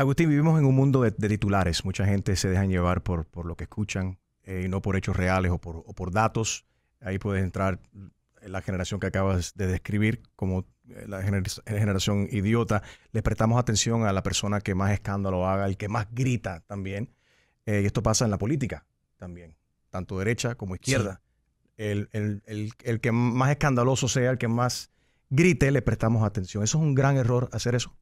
Agustín, vivimos en un mundo de, titulares. Mucha gente se deja llevar por, lo que escuchan eh, y no por hechos reales o por, datos. Ahí puedes entrar la generación que acabas de describir como eh, la generación idiota. Le prestamos atención a la persona que más escándalo haga, el que más grita también. Eh, y esto pasa en la política también, tanto derecha como izquierda. El, el, que más escandaloso sea, el que más grite, le prestamos atención. ¿Eso es un gran error hacer eso?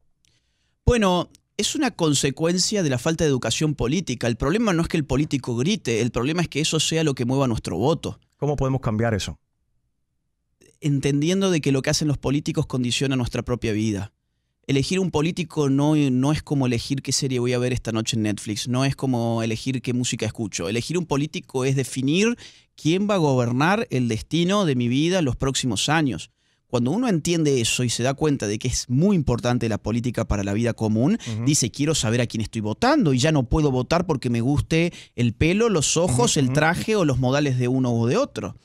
Bueno, es una consecuencia de la falta de educación política. El problema no es que el político grite, el problema es que eso sea lo que mueva nuestro voto. ¿Cómo podemos cambiar eso? Entendiendo de que lo que hacen los políticos condiciona nuestra propia vida. Elegir un político no, no es como elegir qué serie voy a ver esta noche en Netflix, no es como elegir qué música escucho. Elegir un político es definir quién va a gobernar el destino de mi vida los próximos años. Cuando uno entiende eso y se da cuenta de que es muy importante la política para la vida común, dice, quiero saber a quién estoy votando y ya no puedo votar porque me guste el pelo, los ojos, el traje o los modales de uno o de otro.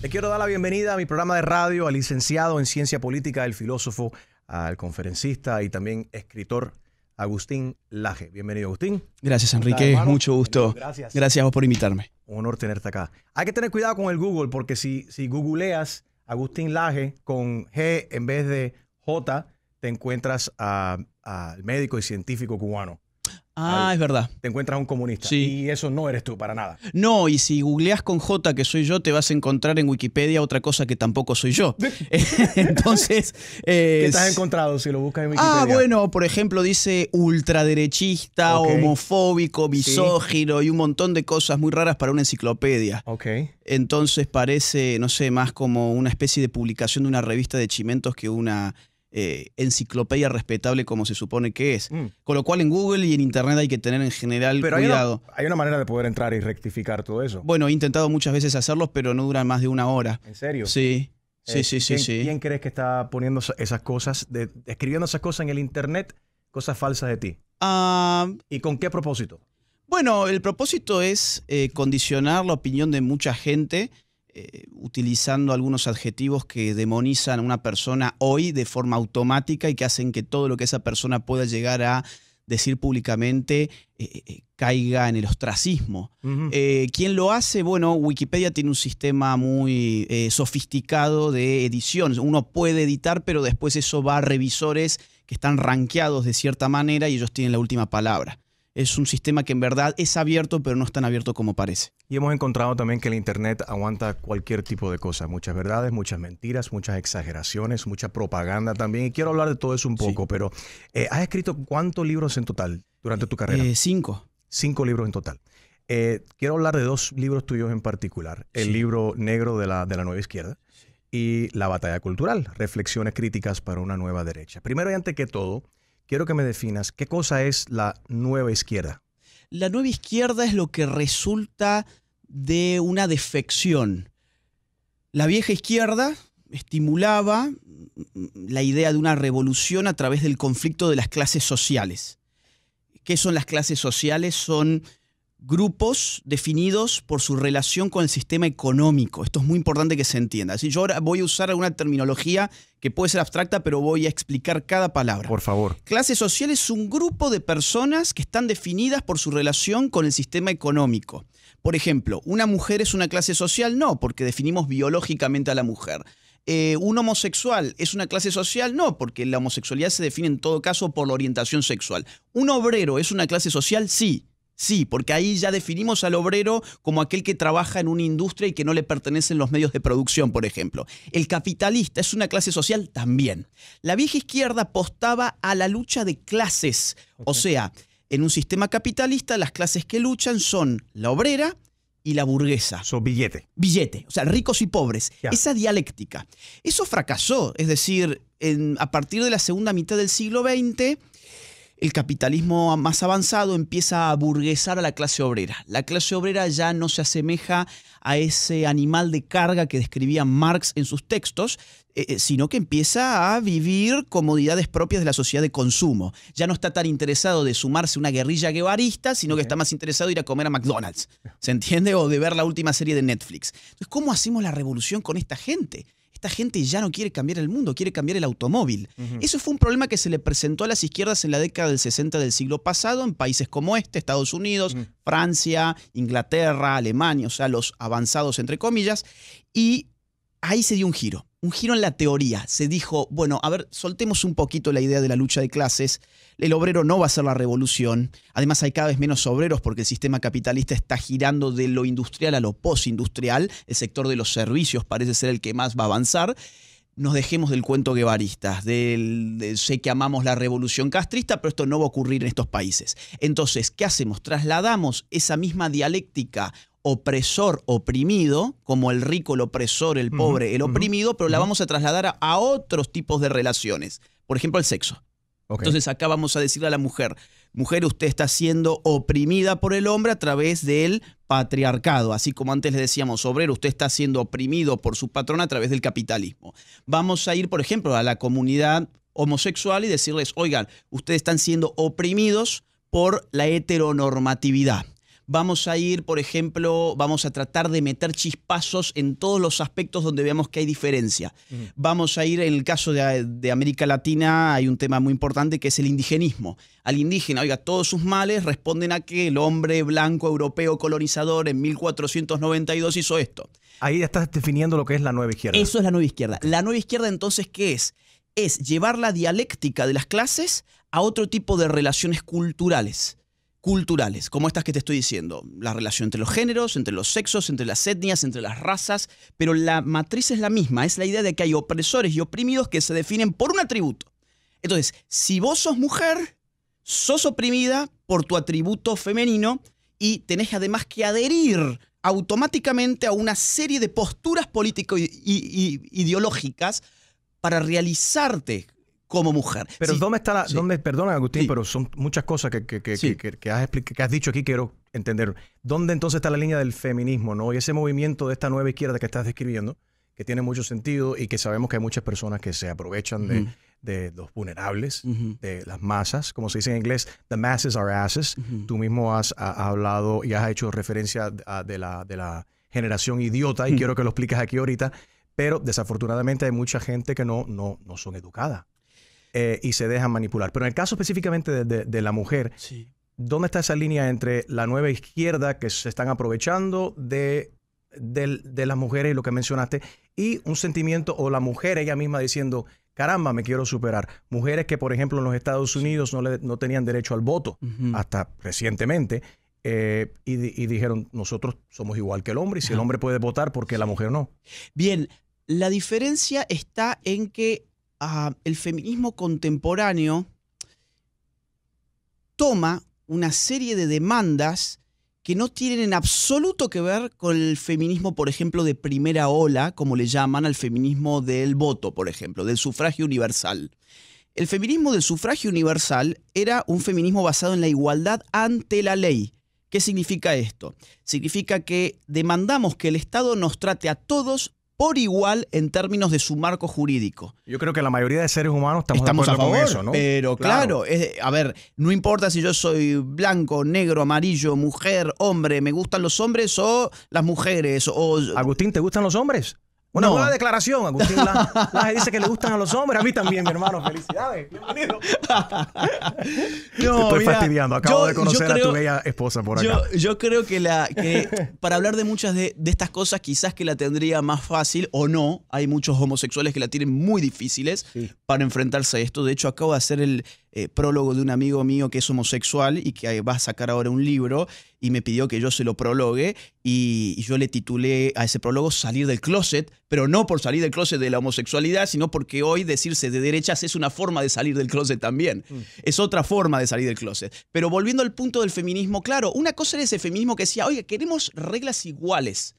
Le quiero dar la bienvenida a mi programa de radio al licenciado en ciencia política, al filósofo, al conferencista y también escritor Agustín Laje. Bienvenido, Agustín. Gracias, Enrique. Mucho gusto. Gracias. Gracias vos por invitarme. Un honor tenerte acá. Hay que tener cuidado con el Google porque si, si googleas Agustín Laje con G en vez de J, te encuentras al médico y científico cubano. Ah, es verdad. Te encuentras un comunista. Sí. Y eso no eres tú para nada. No, y si googleas con J que soy yo, te vas a encontrar en Wikipedia otra cosa que tampoco soy yo. Entonces. ¿Qué estás encontrado si lo buscas en ah, Wikipedia? Ah, bueno, por ejemplo, dice ultraderechista, homofóbico, misógino y un montón de cosas muy raras para una enciclopedia. Ok. Entonces parece, no sé, más como una especie de publicación de una revista de chimentos que una eh, enciclopedia respetable como se supone que es. Mm. Con lo cual en Google y en Internet hay que tener en general pero cuidado. Hay una, hay una, manera de poder entrar y rectificar todo eso. Bueno, he intentado muchas veces hacerlo, pero no duran más de una hora. ¿En serio? Sí. Eh, sí, sí, sí, ¿quién, crees que está poniendo esas cosas, escribiendo esas cosas en el Internet, cosas falsas de ti? Ah, ¿Y con qué propósito? Bueno, el propósito es eh, condicionar la opinión de mucha gente eh, utilizando algunos adjetivos que demonizan a una persona hoy de forma automática y que hacen que todo lo que esa persona pueda llegar a decir públicamente eh, eh, caiga en el ostracismo. ¿Quién lo hace? Bueno, Wikipedia tiene un sistema muy sofisticado de edición. Uno puede editar, pero después eso va a revisores que están rankeados de cierta manera y ellos tienen la última palabra es un sistema que en verdad es abierto, pero no es tan abierto como parece. Y hemos encontrado también que el Internet aguanta cualquier tipo de cosas, muchas verdades, muchas mentiras, muchas exageraciones, mucha propaganda también. Y quiero hablar de todo eso un poco, pero eh, ¿has escrito cuántos libros en total durante tu carrera? Eh, cinco. Cinco libros en total. Eh, quiero hablar de dos libros tuyos en particular, el libro negro de la, nueva izquierda y La batalla cultural, reflexiones críticas para una nueva derecha. Primero y antes que todo, quiero que me definas, ¿qué cosa es la nueva izquierda? La nueva izquierda es lo que resulta de una defección. La vieja izquierda estimulaba la idea de una revolución a través del conflicto de las clases sociales. ¿Qué son las clases sociales? Son grupos definidos por su relación con el sistema económico. Esto es muy importante que se entienda. Así, yo ahora voy a usar una terminología que puede ser abstracta, pero voy a explicar cada palabra. Por favor. Clase social es un grupo de personas que están definidas por su relación con el sistema económico. Por ejemplo, ¿una mujer es una clase social? No, porque definimos biológicamente a la mujer. Eh, un homosexual es una clase social? No, porque la homosexualidad se define en todo caso por la orientación sexual. ¿Un obrero es una clase social? Sí, Sí, porque ahí ya definimos al obrero como aquel que trabaja en una industria y que no le pertenecen los medios de producción, por ejemplo. El capitalista es una clase social también. La vieja izquierda apostaba a la lucha de clases, o sea, en un sistema capitalista las clases que luchan son la obrera y la burguesa. Son billete. Billete, o sea, ricos y pobres. Esa dialéctica. Eso fracasó, es decir, a partir de la segunda mitad del siglo XX el capitalismo más avanzado empieza a burguesar a la clase obrera. La clase obrera ya no se asemeja a ese animal de carga que describía Marx en sus textos, eh, eh, sino que empieza a vivir comodidades propias de la sociedad de consumo. Ya no está tan interesado de sumarse a una guerrilla guevarista, sino que está más interesado de ir a comer a McDonald's, ¿se entiende? O de ver la última serie de Netflix. Entonces, ¿cómo hacemos la revolución con esta gente? esta gente ya no quiere cambiar el mundo, quiere cambiar el automóvil. Eso fue un problema que se le presentó a las izquierdas en la década del 60 del siglo pasado en países como este, Estados Unidos, Francia, Inglaterra, Alemania, o sea, los avanzados entre comillas, y ahí se dio un giro un giro en la teoría. Se dijo, bueno, a ver, soltemos un poquito la idea de la lucha de clases. El obrero no va a ser la revolución. Además hay cada vez menos obreros porque el sistema capitalista está girando de lo industrial a lo postindustrial. El sector de los servicios parece ser el que más va a avanzar. Nos dejemos del cuento guevarista, del, sé que amamos la revolución castrista, pero esto no va a ocurrir en estos países. Entonces, ¿qué hacemos? Trasladamos esa misma dialéctica opresor, oprimido, como el rico, el opresor, el pobre, el oprimido, pero la vamos a trasladar a, otros tipos de relaciones, por ejemplo, el sexo. Entonces acá vamos a decirle a la mujer, mujer, usted está siendo oprimida por el hombre a través del patriarcado, así como antes le decíamos, obrero, usted está siendo oprimido por su patrón a través del capitalismo. Vamos a ir, por ejemplo, a la comunidad homosexual y decirles, oigan, ustedes están siendo oprimidos por la heteronormatividad vamos a ir, por ejemplo, vamos a tratar de meter chispazos en todos los aspectos donde veamos que hay diferencia. Vamos a ir, en el caso de, de, América Latina, hay un tema muy importante que es el indigenismo. Al indígena, oiga, todos sus males responden a que el hombre blanco europeo colonizador en 1492 hizo esto. Ahí estás definiendo lo que es la nueva izquierda. Eso es la nueva izquierda. La nueva izquierda entonces, ¿qué es? Es llevar la dialéctica de las clases a otro tipo de relaciones culturales culturales, como estas que te estoy diciendo, la relación entre los géneros, entre los sexos, entre las etnias, entre las razas, pero la matriz es la misma, es la idea de que hay opresores y oprimidos que se definen por un atributo. Entonces, si vos sos mujer, sos oprimida por tu atributo femenino y tenés además que adherir automáticamente a una serie de posturas político-ideológicas para realizarte como mujer. Pero ¿dónde está la, dónde, perdona Agustín, pero son muchas cosas que, has, que has dicho aquí, quiero entender. ¿Dónde entonces está la línea del feminismo, no? Y ese movimiento de esta nueva izquierda que estás describiendo, que tiene mucho sentido y que sabemos que hay muchas personas que se aprovechan de, los vulnerables, de las masas, como se dice en inglés, the masses are asses. Tú mismo has, hablado y has hecho referencia de, la, de la generación idiota y quiero que lo expliques aquí ahorita pero desafortunadamente hay mucha gente que no, no, no son educadas. Eh, y se dejan manipular. Pero en el caso específicamente de, la mujer, ¿dónde está esa línea entre la nueva izquierda que se están aprovechando de, de, las mujeres y lo que mencionaste, y un sentimiento o la mujer ella misma diciendo, caramba, me quiero superar. Mujeres que, por ejemplo, en los Estados Unidos no, no tenían derecho al voto hasta recientemente. Eh, y, dijeron, nosotros somos igual que el hombre, y si el hombre puede votar, ¿por qué la mujer no? Bien, la diferencia está en que el feminismo contemporáneo toma una serie de demandas que no tienen en absoluto que ver con el feminismo, por ejemplo, de primera ola, como le llaman al feminismo del voto, por ejemplo, del sufragio universal. El feminismo del sufragio universal era un feminismo basado en la igualdad ante la ley. ¿Qué significa esto? Significa que demandamos que el Estado nos trate a todos por igual en términos de su marco jurídico. Yo creo que la mayoría de seres humanos estamos, de acuerdo con eso, ¿no? Pero claro, a ver, no importa si yo soy blanco, negro, amarillo, mujer, hombre, me gustan los hombres o las mujeres. O... Agustín, ¿te gustan los hombres? Una nueva declaración, Agustín la dice que le gustan a los hombres. A mí también, mi hermano. Felicidades. Bienvenido. Te estoy fastidiando. Acabo de conocer a tu bella esposa por acá. Yo, creo que, la, para hablar de muchas de, estas cosas, quizás que la tendría más fácil o no. Hay muchos homosexuales que la tienen muy difíciles para enfrentarse a esto. De hecho, acabo de hacer el, eh, prólogo de un amigo mío que es homosexual y que eh, va a sacar ahora un libro y me pidió que yo se lo prologue y, yo le titulé a ese prólogo Salir del closet, pero no por salir del closet de la homosexualidad, sino porque hoy decirse de derechas es una forma de salir del closet también. Mm. Es otra forma de salir del closet. Pero volviendo al punto del feminismo, claro, una cosa era ese feminismo que decía, oye, queremos reglas iguales,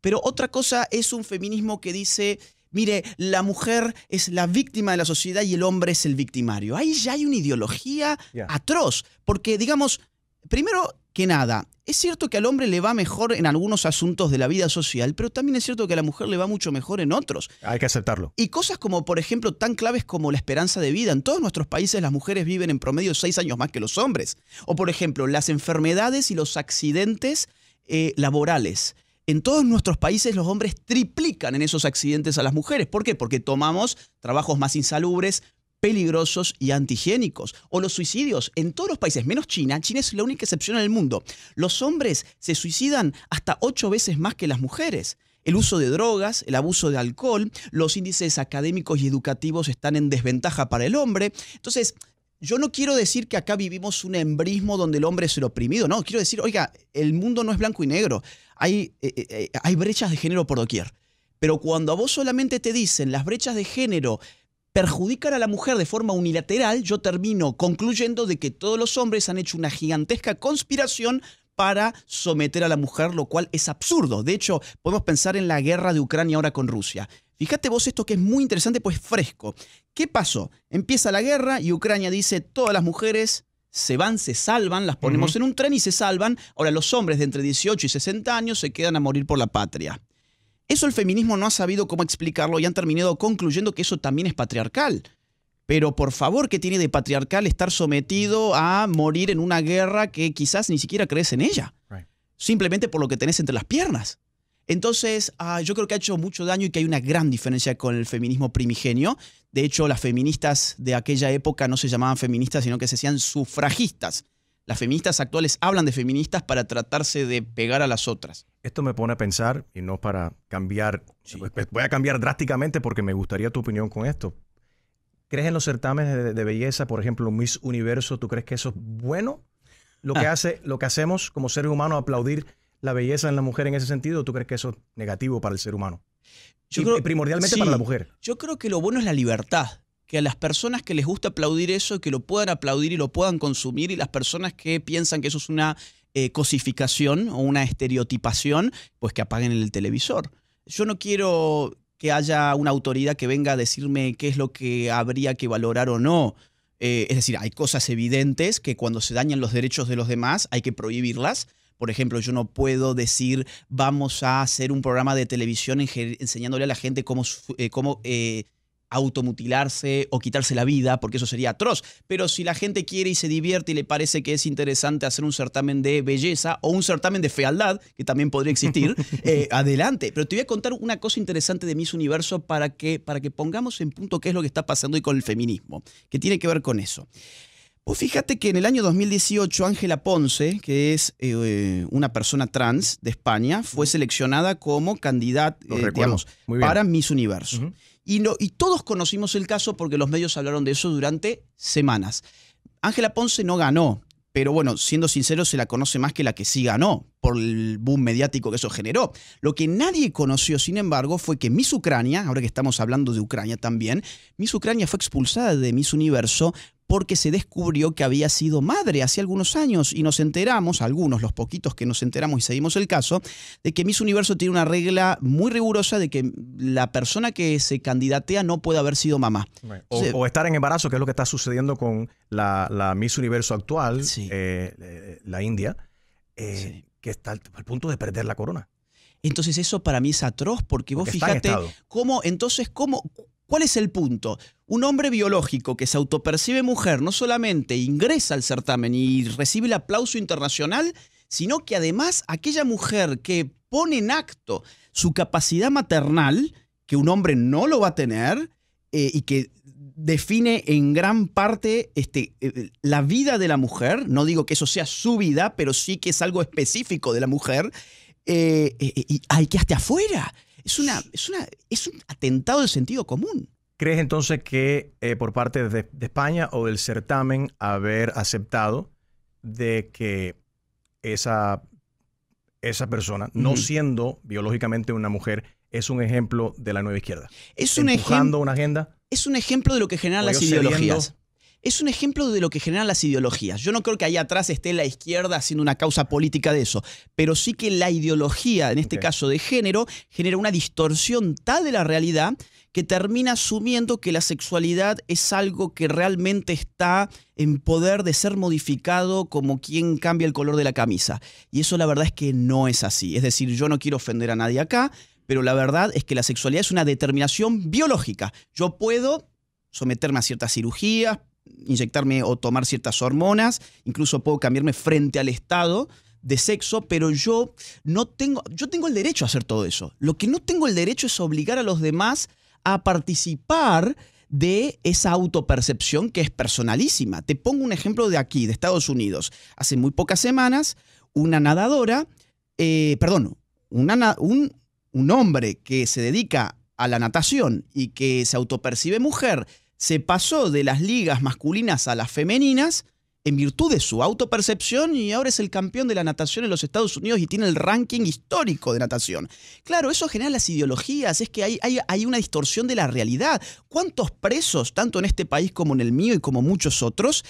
pero otra cosa es un feminismo que dice mire, la mujer es la víctima de la sociedad y el hombre es el victimario. Ahí ya hay una ideología atroz, porque digamos, primero que nada, es cierto que al hombre le va mejor en algunos asuntos de la vida social, pero también es cierto que a la mujer le va mucho mejor en otros. Hay que aceptarlo. Y cosas como, por ejemplo, tan claves como la esperanza de vida. En todos nuestros países las mujeres viven en promedio seis años más que los hombres. O, por ejemplo, las enfermedades y los accidentes eh, laborales en todos nuestros países los hombres triplican en esos accidentes a las mujeres. ¿Por qué? Porque tomamos trabajos más insalubres, peligrosos y antihigiénicos. O los suicidios en todos los países, menos China. China es la única excepción en el mundo. Los hombres se suicidan hasta ocho veces más que las mujeres. El uso de drogas, el abuso de alcohol, los índices académicos y educativos están en desventaja para el hombre. Entonces, yo no quiero decir que acá vivimos un embrismo donde el hombre es el oprimido, no, quiero decir, oiga, el mundo no es blanco y negro, hay, eh, eh, eh, hay brechas de género por doquier. Pero cuando a vos solamente te dicen las brechas de género perjudican a la mujer de forma unilateral, yo termino concluyendo de que todos los hombres han hecho una gigantesca conspiración para someter a la mujer, lo cual es absurdo. De hecho, podemos pensar en la guerra de Ucrania ahora con Rusia. Fíjate vos esto que es muy interesante, pues fresco. ¿Qué pasó? Empieza la guerra y Ucrania dice, todas las mujeres se van, se salvan, las ponemos en un tren y se salvan. Ahora los hombres de entre 18 y 60 años se quedan a morir por la patria. Eso el feminismo no ha sabido cómo explicarlo y han terminado concluyendo que eso también es patriarcal. Pero por favor, ¿qué tiene de patriarcal estar sometido a morir en una guerra que quizás ni siquiera crees en ella? Simplemente por lo que tenés entre las piernas. Entonces, ah, yo creo que ha hecho mucho daño y que hay una gran diferencia con el feminismo primigenio. De hecho, las feministas de aquella época no se llamaban feministas, sino que se hacían sufragistas. Las feministas actuales hablan de feministas para tratarse de pegar a las otras. Esto me pone a pensar, y no para cambiar, pues, pues, voy a cambiar drásticamente porque me gustaría tu opinión con esto. ¿Crees en los certámenes de, belleza, por ejemplo, Miss Universo? ¿Tú crees que eso es bueno? Lo que, ah. hace, lo que hacemos como seres humanos, aplaudir la belleza en la mujer en ese sentido, tú crees que eso es negativo para el ser humano? Yo creo, primordialmente para la mujer. Yo creo que lo bueno es la libertad. Que a las personas que les gusta aplaudir eso, que lo puedan aplaudir y lo puedan consumir, y las personas que piensan que eso es una eh, cosificación o una estereotipación, pues que apaguen el televisor. Yo no quiero que haya una autoridad que venga a decirme qué es lo que habría que valorar o no. Eh, es decir, hay cosas evidentes que cuando se dañan los derechos de los demás hay que prohibirlas, por ejemplo, yo no puedo decir, vamos a hacer un programa de televisión enseñándole a la gente cómo, eh, cómo eh, automutilarse o quitarse la vida, porque eso sería atroz. Pero si la gente quiere y se divierte y le parece que es interesante hacer un certamen de belleza o un certamen de fealdad, que también podría existir, eh, adelante. Pero te voy a contar una cosa interesante de Miss Universo para que, para que pongamos en punto qué es lo que está pasando hoy con el feminismo, que tiene que ver con eso. Pues fíjate que en el año 2018 Ángela Ponce, que es eh, eh, una persona trans de España, fue seleccionada como candidata, eh, para Miss Universo. y, y todos conocimos el caso porque los medios hablaron de eso durante semanas. Ángela Ponce no ganó, pero bueno, siendo sincero, se la conoce más que la que sí ganó, por el boom mediático que eso generó. Lo que nadie conoció, sin embargo, fue que Miss Ucrania, ahora que estamos hablando de Ucrania también, Miss Ucrania fue expulsada de Miss Universo porque se descubrió que había sido madre hace algunos años y nos enteramos, algunos, los poquitos que nos enteramos y seguimos el caso, de que Miss Universo tiene una regla muy rigurosa de que la persona que se candidatea no puede haber sido mamá. O, estar en embarazo, que es lo que está sucediendo con la, Miss Universo actual, eh, eh, la India, eh, que está al, punto de perder la corona. Entonces eso para mí es atroz porque vos fíjate cómo, entonces, cómo, ¿cuál es el punto? Un hombre biológico que se autopercibe mujer no solamente ingresa al certamen y recibe el aplauso internacional, sino que además aquella mujer que pone en acto su capacidad maternal, que un hombre no lo va a tener, eh, y que define en gran parte este, eh, la vida de la mujer, no digo que eso sea su vida, pero sí que es algo específico de la mujer, eh, y hay que hasta afuera. Es, una, es un atentado de sentido común. ¿Crees entonces que eh, por parte de, España o del certamen haber aceptado de que esa, esa persona, no siendo biológicamente una mujer, es un ejemplo de la nueva izquierda? Es un ejemplo. una agenda? Es un ejemplo de lo que generan las ideologías. es un ejemplo de lo que generan las ideologías. Yo no creo que ahí atrás esté la izquierda haciendo una causa política de eso, pero sí que la ideología, en este caso de género, genera una distorsión tal de la realidad que termina asumiendo que la sexualidad es algo que realmente está en poder de ser modificado como quien cambia el color de la camisa. Y eso la verdad es que no es así. Es decir, yo no quiero ofender a nadie acá, pero la verdad es que la sexualidad es una determinación biológica. Yo puedo someterme a ciertas cirugías, inyectarme o tomar ciertas hormonas, incluso puedo cambiarme frente al Estado de sexo, pero yo no tengo, yo tengo el derecho a hacer todo eso. Lo que no tengo el derecho es obligar a los demás a participar de esa autopercepción que es personalísima. Te pongo un ejemplo de aquí, de Estados Unidos. Hace muy pocas semanas, una nadadora, eh, perdón, un, un hombre que se dedica a la natación y que se autopercibe mujer, se pasó de las ligas masculinas a las femeninas en virtud de su autopercepción y ahora es el campeón de la natación en los Estados Unidos y tiene el ranking histórico de natación. Claro, eso genera las ideologías, es que hay, hay, una distorsión de la realidad. ¿Cuántos presos, tanto en este país como en el mío y como muchos otros,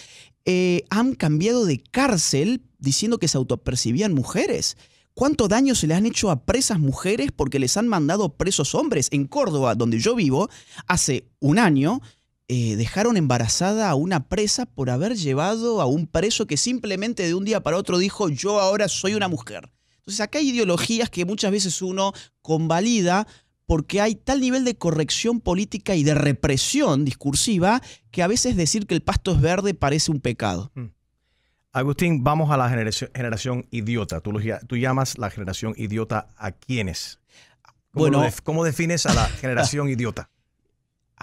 eh, han cambiado de cárcel diciendo que se autopercibían mujeres? ¿Cuánto daño se le han hecho a presas mujeres porque les han mandado presos hombres? En Córdoba, donde yo vivo, hace un año eh, dejaron embarazada a una presa por haber llevado a un preso que simplemente de un día para otro dijo, yo ahora soy una mujer. Entonces acá hay ideologías que muchas veces uno convalida porque hay tal nivel de corrección política y de represión discursiva que a veces decir que el pasto es verde parece un pecado. Hmm. Agustín, vamos a la generación, idiota. Tú, llamas la generación idiota a quiénes. bueno, ¿Cómo defines a la generación idiota?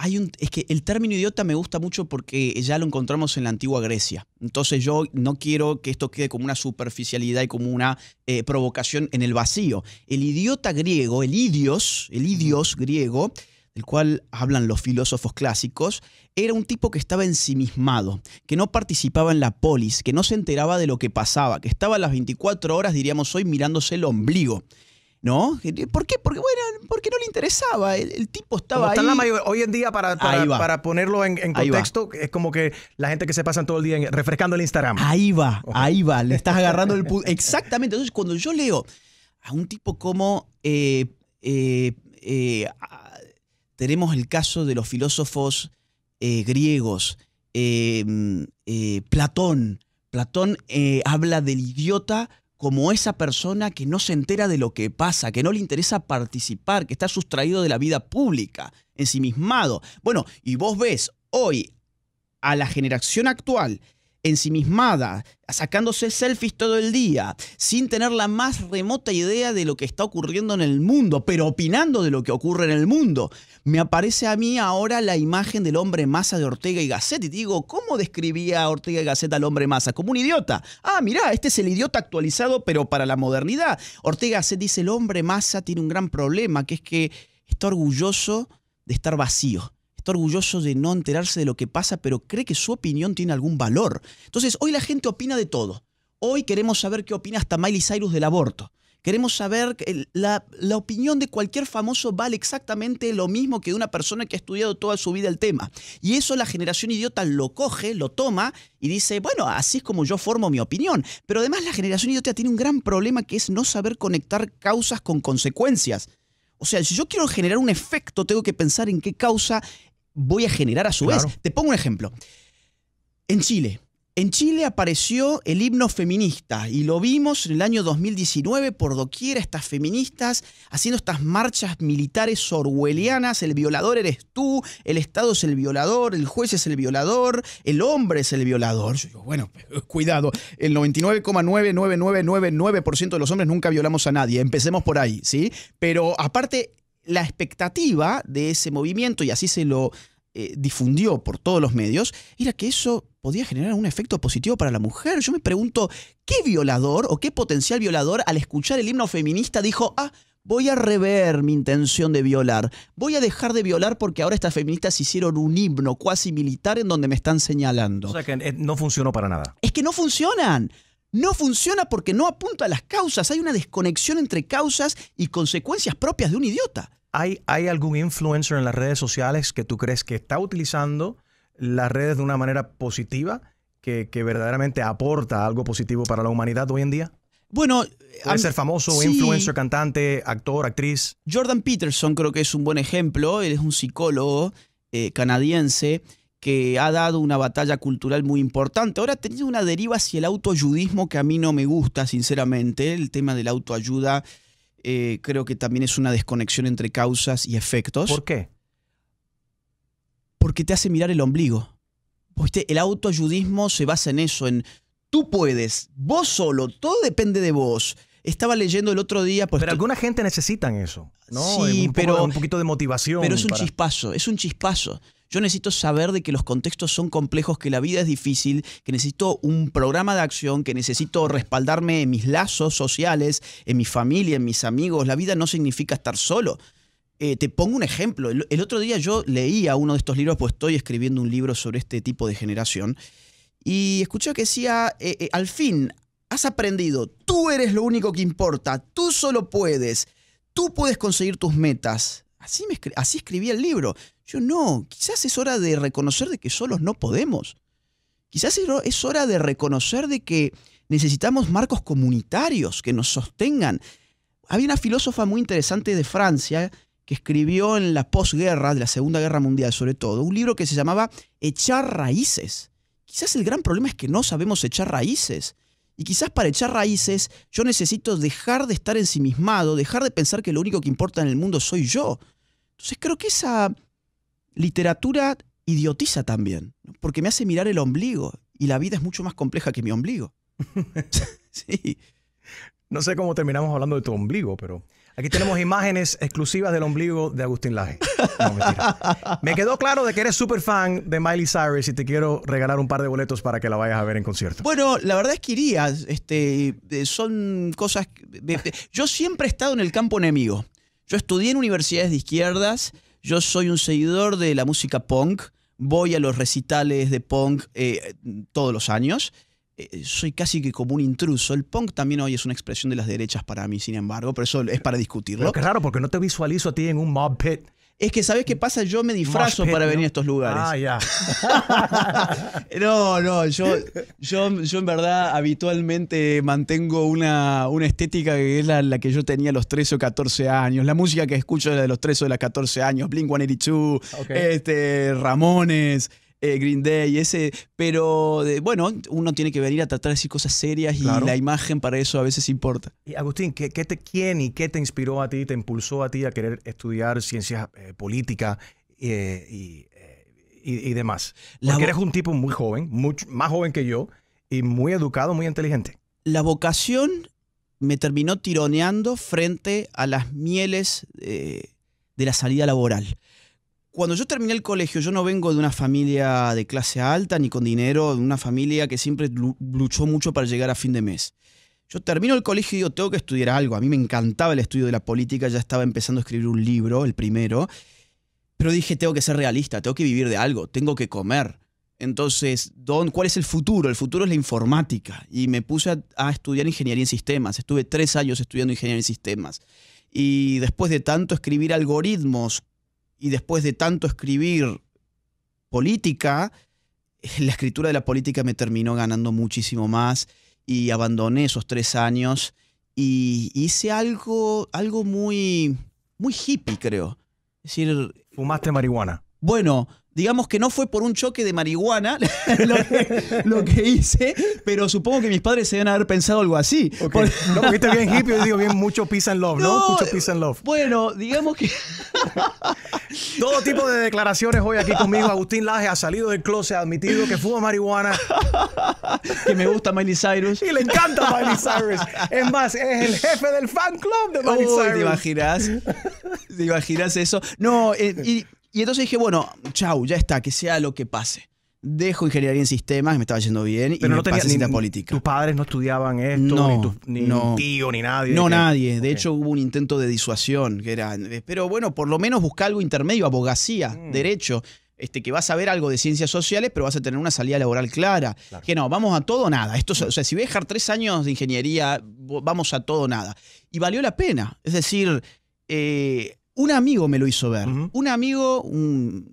un, es que el término idiota me gusta mucho porque ya lo encontramos en la antigua Grecia. Entonces yo no quiero que esto quede como una superficialidad y como una eh, provocación en el vacío. El idiota griego, el idios, el idios griego, del cual hablan los filósofos clásicos, era un tipo que estaba ensimismado, que no participaba en la polis, que no se enteraba de lo que pasaba, que estaba las 24 horas, diríamos hoy, mirándose el ombligo. ¿No? ¿Por qué? Porque, bueno, no le interesaba. El, tipo estaba ahí. hoy en día, para, para, ponerlo en, contexto, es como que la gente que se pasa todo el día refrescando el Instagram. Ahí va, ahí va. Le estás agarrando el... Exactamente. Entonces, cuando yo leo a un tipo como... Eh, eh, eh, tenemos el caso de los filósofos griegos, mm, Platón. Platón habla del idiota como esa persona que no se entera de lo que pasa, que no le interesa participar, que está sustraído de la vida pública, ensimismado. Bueno, y vos ves hoy a la generación actual ensimismada, sacándose selfies todo el día, sin tener la más remota idea de lo que está ocurriendo en el mundo, pero opinando de lo que ocurre en el mundo. Me aparece a mí ahora la imagen del hombre masa de Ortega y Gasset y digo, ¿cómo describía Ortega y Gasset al hombre masa? Como un idiota. Ah, mirá, este es el idiota actualizado, pero para la modernidad. Ortega y Gasset dice, el hombre masa tiene un gran problema, que es que está orgulloso de estar vacío está orgulloso de no enterarse de lo que pasa, pero cree que su opinión tiene algún valor. Entonces, hoy la gente opina de todo. Hoy queremos saber qué opina hasta Miley Cyrus del aborto. Queremos saber, la, la opinión de cualquier famoso vale exactamente lo mismo que de una persona que ha estudiado toda su vida el tema. Y eso la generación idiota lo coge, lo toma y dice, bueno, así es como yo formo mi opinión. Pero además la generación idiota tiene un gran problema que es no saber conectar causas con consecuencias. O sea, si yo quiero generar un efecto, tengo que pensar en qué causa voy a generar a su vez. Te pongo un ejemplo. En Chile. En Chile apareció el himno feminista y lo vimos en el año 2019 por doquiera estas feministas haciendo estas marchas militares orwellianas, el violador eres tú, el Estado es el violador, el juez es el violador, el hombre es el violador. Yo digo, bueno, cuidado, el 99,99999% de los hombres nunca violamos a nadie, empecemos por ahí, ¿sí? Pero aparte la expectativa de ese movimiento, y así se lo eh, difundió por todos los medios, era que eso podía generar un efecto positivo para la mujer. Yo me pregunto, ¿qué violador o qué potencial violador al escuchar el himno feminista dijo, ah, voy a rever mi intención de violar, voy a dejar de violar porque ahora estas feministas hicieron un himno cuasi militar en donde me están señalando? O sea que eh, no funcionó para nada. Es que no funcionan no funciona porque no apunta a las causas. Hay una desconexión entre causas y consecuencias propias de un idiota. ¿Hay, algún influencer en las redes sociales que tú crees que está utilizando las redes de una manera positiva, que, verdaderamente aporta algo positivo para la humanidad hoy en día? Bueno, al ser famoso, influencer, cantante, actor, actriz. Jordan Peterson creo que es un buen ejemplo. Él es un psicólogo eh, canadiense que ha dado una batalla cultural muy importante. Ahora ha tenido una deriva hacia el autoayudismo que a mí no me gusta, sinceramente. El tema de la autoayuda eh, creo que también es una desconexión entre causas y efectos. ¿Por qué? Porque te hace mirar el ombligo. El autoayudismo se basa en eso, en tú puedes, vos solo, todo depende de vos. Estaba leyendo el otro día. Pues, pero alguna gente necesitan eso, ¿no? Sí, un pero. Un poquito de motivación. Pero es un chispazo, es un chispazo. Yo necesito saber de que los contextos son complejos, que la vida es difícil, que necesito un programa de acción, que necesito respaldarme en mis lazos sociales, en mi familia, en mis amigos. La vida no significa estar solo. Eh, te pongo un ejemplo. El, otro día yo leía uno de estos libros, pues estoy escribiendo un libro sobre este tipo de generación, y escuché que decía, eh, eh, al fin, has aprendido, tú eres lo único que importa, tú solo puedes, tú puedes conseguir tus metas. Así, me, así escribí el libro. Yo no, quizás es hora de reconocer de que solos no podemos. Quizás es hora de reconocer de que necesitamos marcos comunitarios que nos sostengan. Había una filósofa muy interesante de Francia que escribió en la posguerra, de la Segunda Guerra Mundial sobre todo, un libro que se llamaba Echar raíces. Quizás el gran problema es que no sabemos echar raíces. Y quizás para echar raíces yo necesito dejar de estar ensimismado, dejar de pensar que lo único que importa en el mundo soy yo. Entonces creo que esa literatura idiotiza también, porque me hace mirar el ombligo y la vida es mucho más compleja que mi ombligo. sí. No sé cómo terminamos hablando de tu ombligo, pero aquí tenemos imágenes exclusivas del ombligo de Agustín Laje. me quedó claro de que eres súper fan de Miley Cyrus y te quiero regalar un par de boletos para que la vayas a ver en concierto. Bueno, la verdad es que iría. Este, eh, son cosas. Eh, yo siempre he estado en el campo enemigo. Yo estudié en universidades de izquierdas yo soy un seguidor de la música punk, voy a los recitales de punk eh, todos los años, eh, soy casi que como un intruso. El punk también hoy es una expresión de las derechas para mí, sin embargo, pero eso es para discutirlo. que raro, porque no te visualizo a ti en un mob pit es que, ¿sabes qué pasa? Yo me disfrazo para venir a estos lugares. Ah, ya. no, no, yo, yo, yo en verdad habitualmente mantengo una, estética que es la, que yo tenía a los 13 o 14 años. La música que escucho es la de los 13 o de los 14 años. Blink 182, este, Ramones. Eh, Green Day, ese, pero eh, bueno, uno tiene que venir a tratar de decir cosas serias y la imagen para eso a veces importa. Y Agustín, ¿qué, te, ¿quién y qué te inspiró a ti, te impulsó a ti a querer estudiar ciencias eh, políticas y, demás? Porque eres un tipo muy joven, mucho, más joven que yo, y muy educado, muy inteligente. La vocación me terminó tironeando frente a las mieles de la salida laboral. Cuando yo terminé el colegio, yo no vengo de una familia de clase alta ni con dinero, de una familia que siempre luchó mucho para llegar a fin de mes. Yo termino el colegio y digo, tengo que estudiar algo. A mí me encantaba el estudio de la política, ya estaba empezando a escribir un libro, el primero. Pero dije, tengo que ser realista, tengo que vivir de algo, tengo que comer. Entonces, don, ¿cuál es el futuro? El futuro es la informática. Y me puse a, a estudiar ingeniería en sistemas. Estuve tres años estudiando ingeniería en sistemas. Y después de tanto escribir algoritmos, y después de tanto escribir política, la escritura de la política me terminó ganando muchísimo más y abandoné esos tres años y hice algo, algo muy, muy hippie, creo. Es decir... Fumaste marihuana. Bueno, digamos que no fue por un choque de marihuana lo, que, hice, pero supongo que mis padres se deben haber pensado algo así. Okay. Por... No, bien hippie, digo bien mucho peace and love, ¿no? Mucho peace and love. Bueno, digamos que... Todo tipo de declaraciones hoy aquí conmigo. Agustín Laje ha salido del closet, ha admitido que fuma marihuana. que me gusta Miley Cyrus. Y le encanta Miley Cyrus. Es más, es el jefe del fan club de Miley Cyrus. ¿Te imaginas? ¿Te imaginas eso? No, eh, y y entonces dije, bueno, chau, ya está, que sea lo que pase. Dejo ingeniería en sistemas, me estaba yendo bien, Pero y no tenía tenías política. Tus padres no estudiaban esto, no, ni, tu, ni tío, ni nadie. No, nadie. De hecho, hubo un intento de disuasión, que pero bueno, por lo menos busca algo intermedio, abogacía, mm. derecho. Este, que vas a ver algo de ciencias sociales, pero vas a tener una salida laboral clara. Que no, vamos a todo o nada. Esto, mm. o sea, si voy a dejar tres años de ingeniería, vamos a todo o nada. Y valió la pena. Es decir, eh, un amigo me lo hizo ver. Un amigo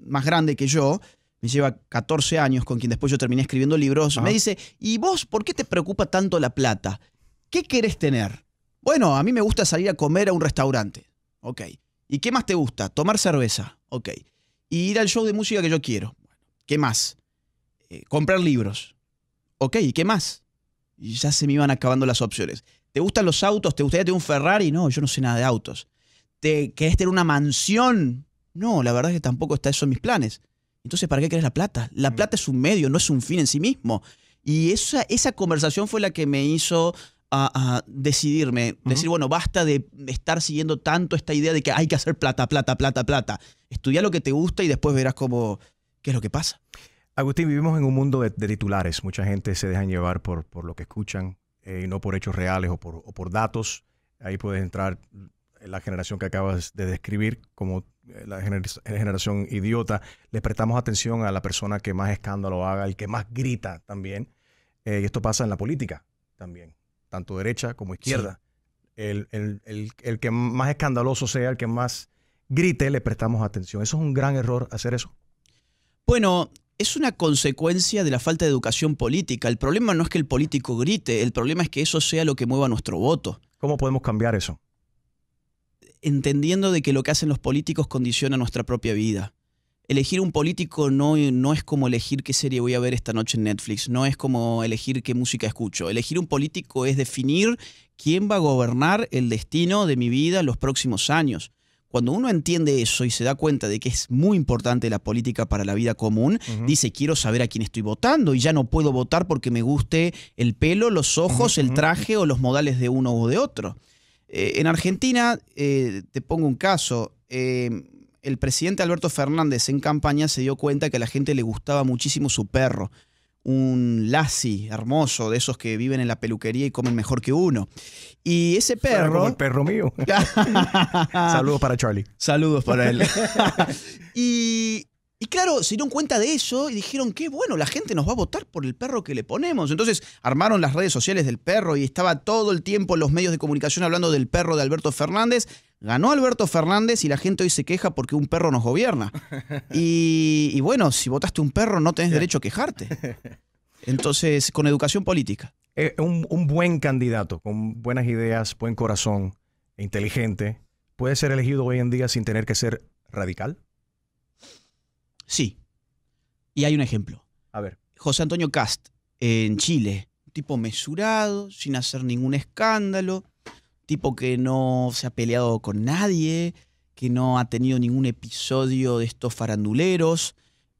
más grande que yo, me lleva 14 años, con quien después yo terminé escribiendo libros, me dice, ¿y vos por qué te preocupa tanto la plata? ¿Qué querés tener? Bueno, a mí me gusta salir a comer a un restaurante. Ok. ¿Y qué más te gusta? Tomar cerveza. Ok. Y ir al show de música que yo quiero. ¿Qué más? Eh, comprar libros. Ok, ¿y qué más? Y ya se me iban acabando las opciones. ¿Te gustan los autos? ¿Te gustaría tener un Ferrari? No, yo no sé nada de autos. ¿Te que tener una mansión. No, la verdad es que tampoco está eso en mis planes. Entonces, ¿para qué querés la plata? La mm. plata es un medio, no es un fin en sí mismo. Y esa, esa conversación fue la que me hizo a, decidirme, decir, bueno, basta de estar siguiendo tanto esta idea de que hay que hacer plata, plata, plata, plata. Estudia lo que te gusta y después verás cómo, qué es lo que pasa. Agustín, vivimos en un mundo de, titulares. Mucha gente se deja llevar por, lo que escuchan eh, y no por hechos reales o por, o por datos. Ahí puedes entrar eh, la generación que acabas de describir como eh, la generación idiota, le prestamos atención a la persona que más escándalo haga, el que más grita también. Eh, y esto pasa en la política también, tanto derecha como izquierda. el, que más escandaloso sea, el que más grite, le prestamos atención. ¿Eso es un gran error hacer eso? Bueno, es una consecuencia de la falta de educación política. El problema no es que el político grite, el problema es que eso sea lo que mueva nuestro voto. ¿Cómo podemos cambiar eso? entendiendo de que lo que hacen los políticos condiciona nuestra propia vida. Elegir un político no, no es como elegir qué serie voy a ver esta noche en Netflix, no es como elegir qué música escucho. Elegir un político es definir quién va a gobernar el destino de mi vida los próximos años. Cuando uno entiende eso y se da cuenta de que es muy importante la política para la vida común, dice, quiero saber a quién estoy votando y ya no puedo votar porque me guste el pelo, los ojos, el traje o los modales de uno o de otro. Eh, en Argentina, eh, te pongo un caso, em, el presidente Alberto Fernández en campaña se dio cuenta que a la gente le gustaba muchísimo su perro, un Lassi hermoso, de esos que viven en la peluquería y comen mejor que uno. Y ese perro... el perro mío. Saludos para Charlie. Saludos para él. y y claro, se dieron cuenta de eso y dijeron que, bueno, la gente nos va a votar por el perro que le ponemos. Entonces armaron las redes sociales del perro y estaba todo el tiempo en los medios de comunicación hablando del perro de Alberto Fernández. Ganó Alberto Fernández y la gente hoy se queja porque un perro nos gobierna. Y, bueno, si votaste un perro no tenés derecho a quejarte. Entonces, con educación política. Eh, un, un buen candidato, con buenas ideas, buen corazón, e inteligente, puede ser elegido hoy en día sin tener que ser radical. Sí. Y hay un ejemplo. A ver. José Antonio Cast, en Chile. Tipo mesurado, sin hacer ningún escándalo. Tipo que no se ha peleado con nadie. Que no ha tenido ningún episodio de estos faranduleros.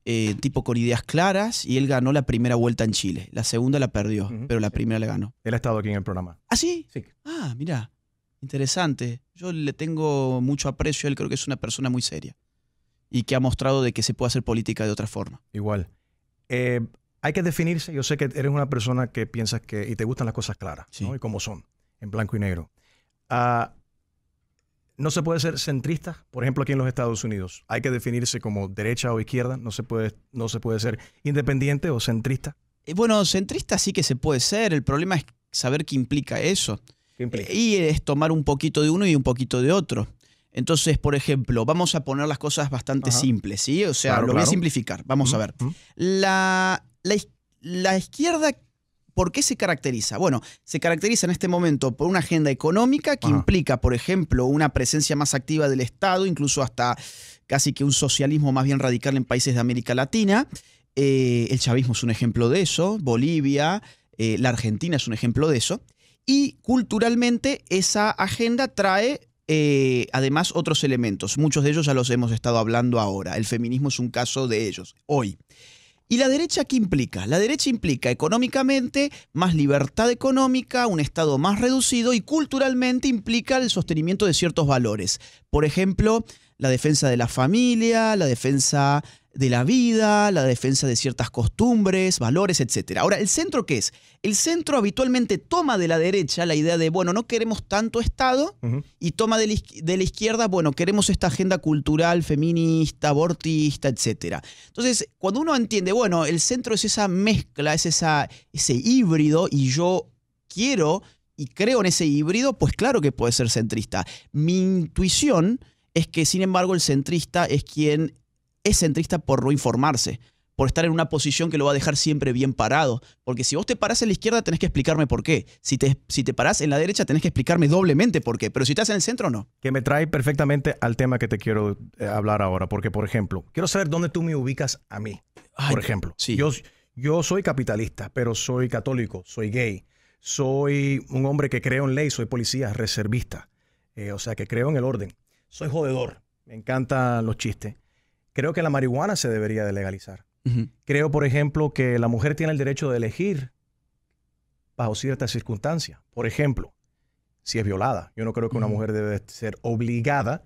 Eh, tipo con ideas claras. Y él ganó la primera vuelta en Chile. La segunda la perdió, pero la primera la ganó. Él ha estado aquí en el programa. ¿Ah, sí? Sí. Ah, mira. Interesante. Yo le tengo mucho aprecio. Él creo que es una persona muy seria y que ha mostrado de que se puede hacer política de otra forma. Igual. Eh, hay que definirse. Yo sé que eres una persona que piensas que y te gustan las cosas claras ¿no? y como son, en blanco y negro. Ah, no se puede ser centrista, por ejemplo, aquí en los Estados Unidos. Hay que definirse como derecha o izquierda. No se puede, no se puede ser independiente o centrista. Eh, bueno, centrista sí que se puede ser. El problema es saber qué implica eso. y es tomar un poquito de uno y un poquito de otro. Entonces, por ejemplo, vamos a poner las cosas bastante simples, ¿sí? O sea, lo voy a simplificar. Vamos a ver. la, la, izquierda ¿Por qué se caracteriza? Bueno, se caracteriza en este momento por una agenda económica que implica, por ejemplo, una presencia más activa del Estado, incluso hasta casi que un socialismo más bien radical en países de América Latina. Eh, el chavismo es un ejemplo de eso, Bolivia, eh, la Argentina es un ejemplo de eso. Y culturalmente esa agenda trae eh, además otros elementos. Muchos de ellos ya los hemos estado hablando ahora. El feminismo es un caso de ellos, hoy. ¿Y la derecha qué implica? La derecha implica económicamente más libertad económica, un Estado más reducido y culturalmente implica el sostenimiento de ciertos valores. Por ejemplo, la defensa de la familia, la defensa de la vida, la defensa de ciertas costumbres, valores, etc. Ahora, ¿el centro qué es? El centro habitualmente toma de la derecha la idea de, bueno, no queremos tanto Estado, y toma de la, izquierda, bueno, queremos esta agenda cultural, feminista, abortista, etc. Entonces, cuando uno entiende, bueno, el centro es esa mezcla, es esa, ese híbrido, y yo quiero y creo en ese híbrido, pues claro que puede ser centrista. Mi intuición es que, sin embargo, el centrista es quien es centrista por no informarse, por estar en una posición que lo va a dejar siempre bien parado. Porque si vos te parás en la izquierda, tenés que explicarme por qué. Si te, si te parás en la derecha, tenés que explicarme doblemente por qué. Pero si estás en el centro, no. Que me trae perfectamente al tema que te quiero eh, hablar ahora. Porque, por ejemplo, quiero saber dónde tú me ubicas a mí. por ejemplo, sí. yo, yo soy capitalista, pero soy católico, soy gay, soy un hombre que creo en ley, soy policía, reservista. Eh, o sea, que creo en el orden. Soy jodedor, me encantan los chistes. Creo que la marihuana se debería de legalizar. Creo, por ejemplo, que la mujer tiene el derecho de elegir bajo ciertas circunstancias. Por ejemplo, si es violada. Yo no creo que una mujer debe ser obligada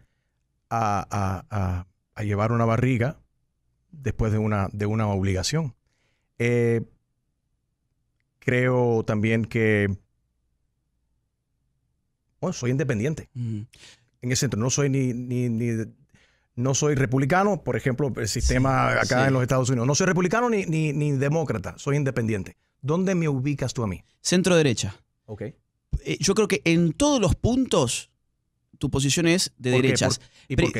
a, llevar una barriga después de una, de una obligación. Eh, creo también que... Bueno, soy independiente. En ese sentido, no soy ni, ni, ni no soy republicano, por ejemplo, el sistema acá en los Estados Unidos. No soy republicano ni, ni, demócrata, soy independiente. ¿Dónde me ubicas tú a mí? Centro derecha. Ok. Eh, yo creo que en todos los puntos tu posición es de derechas.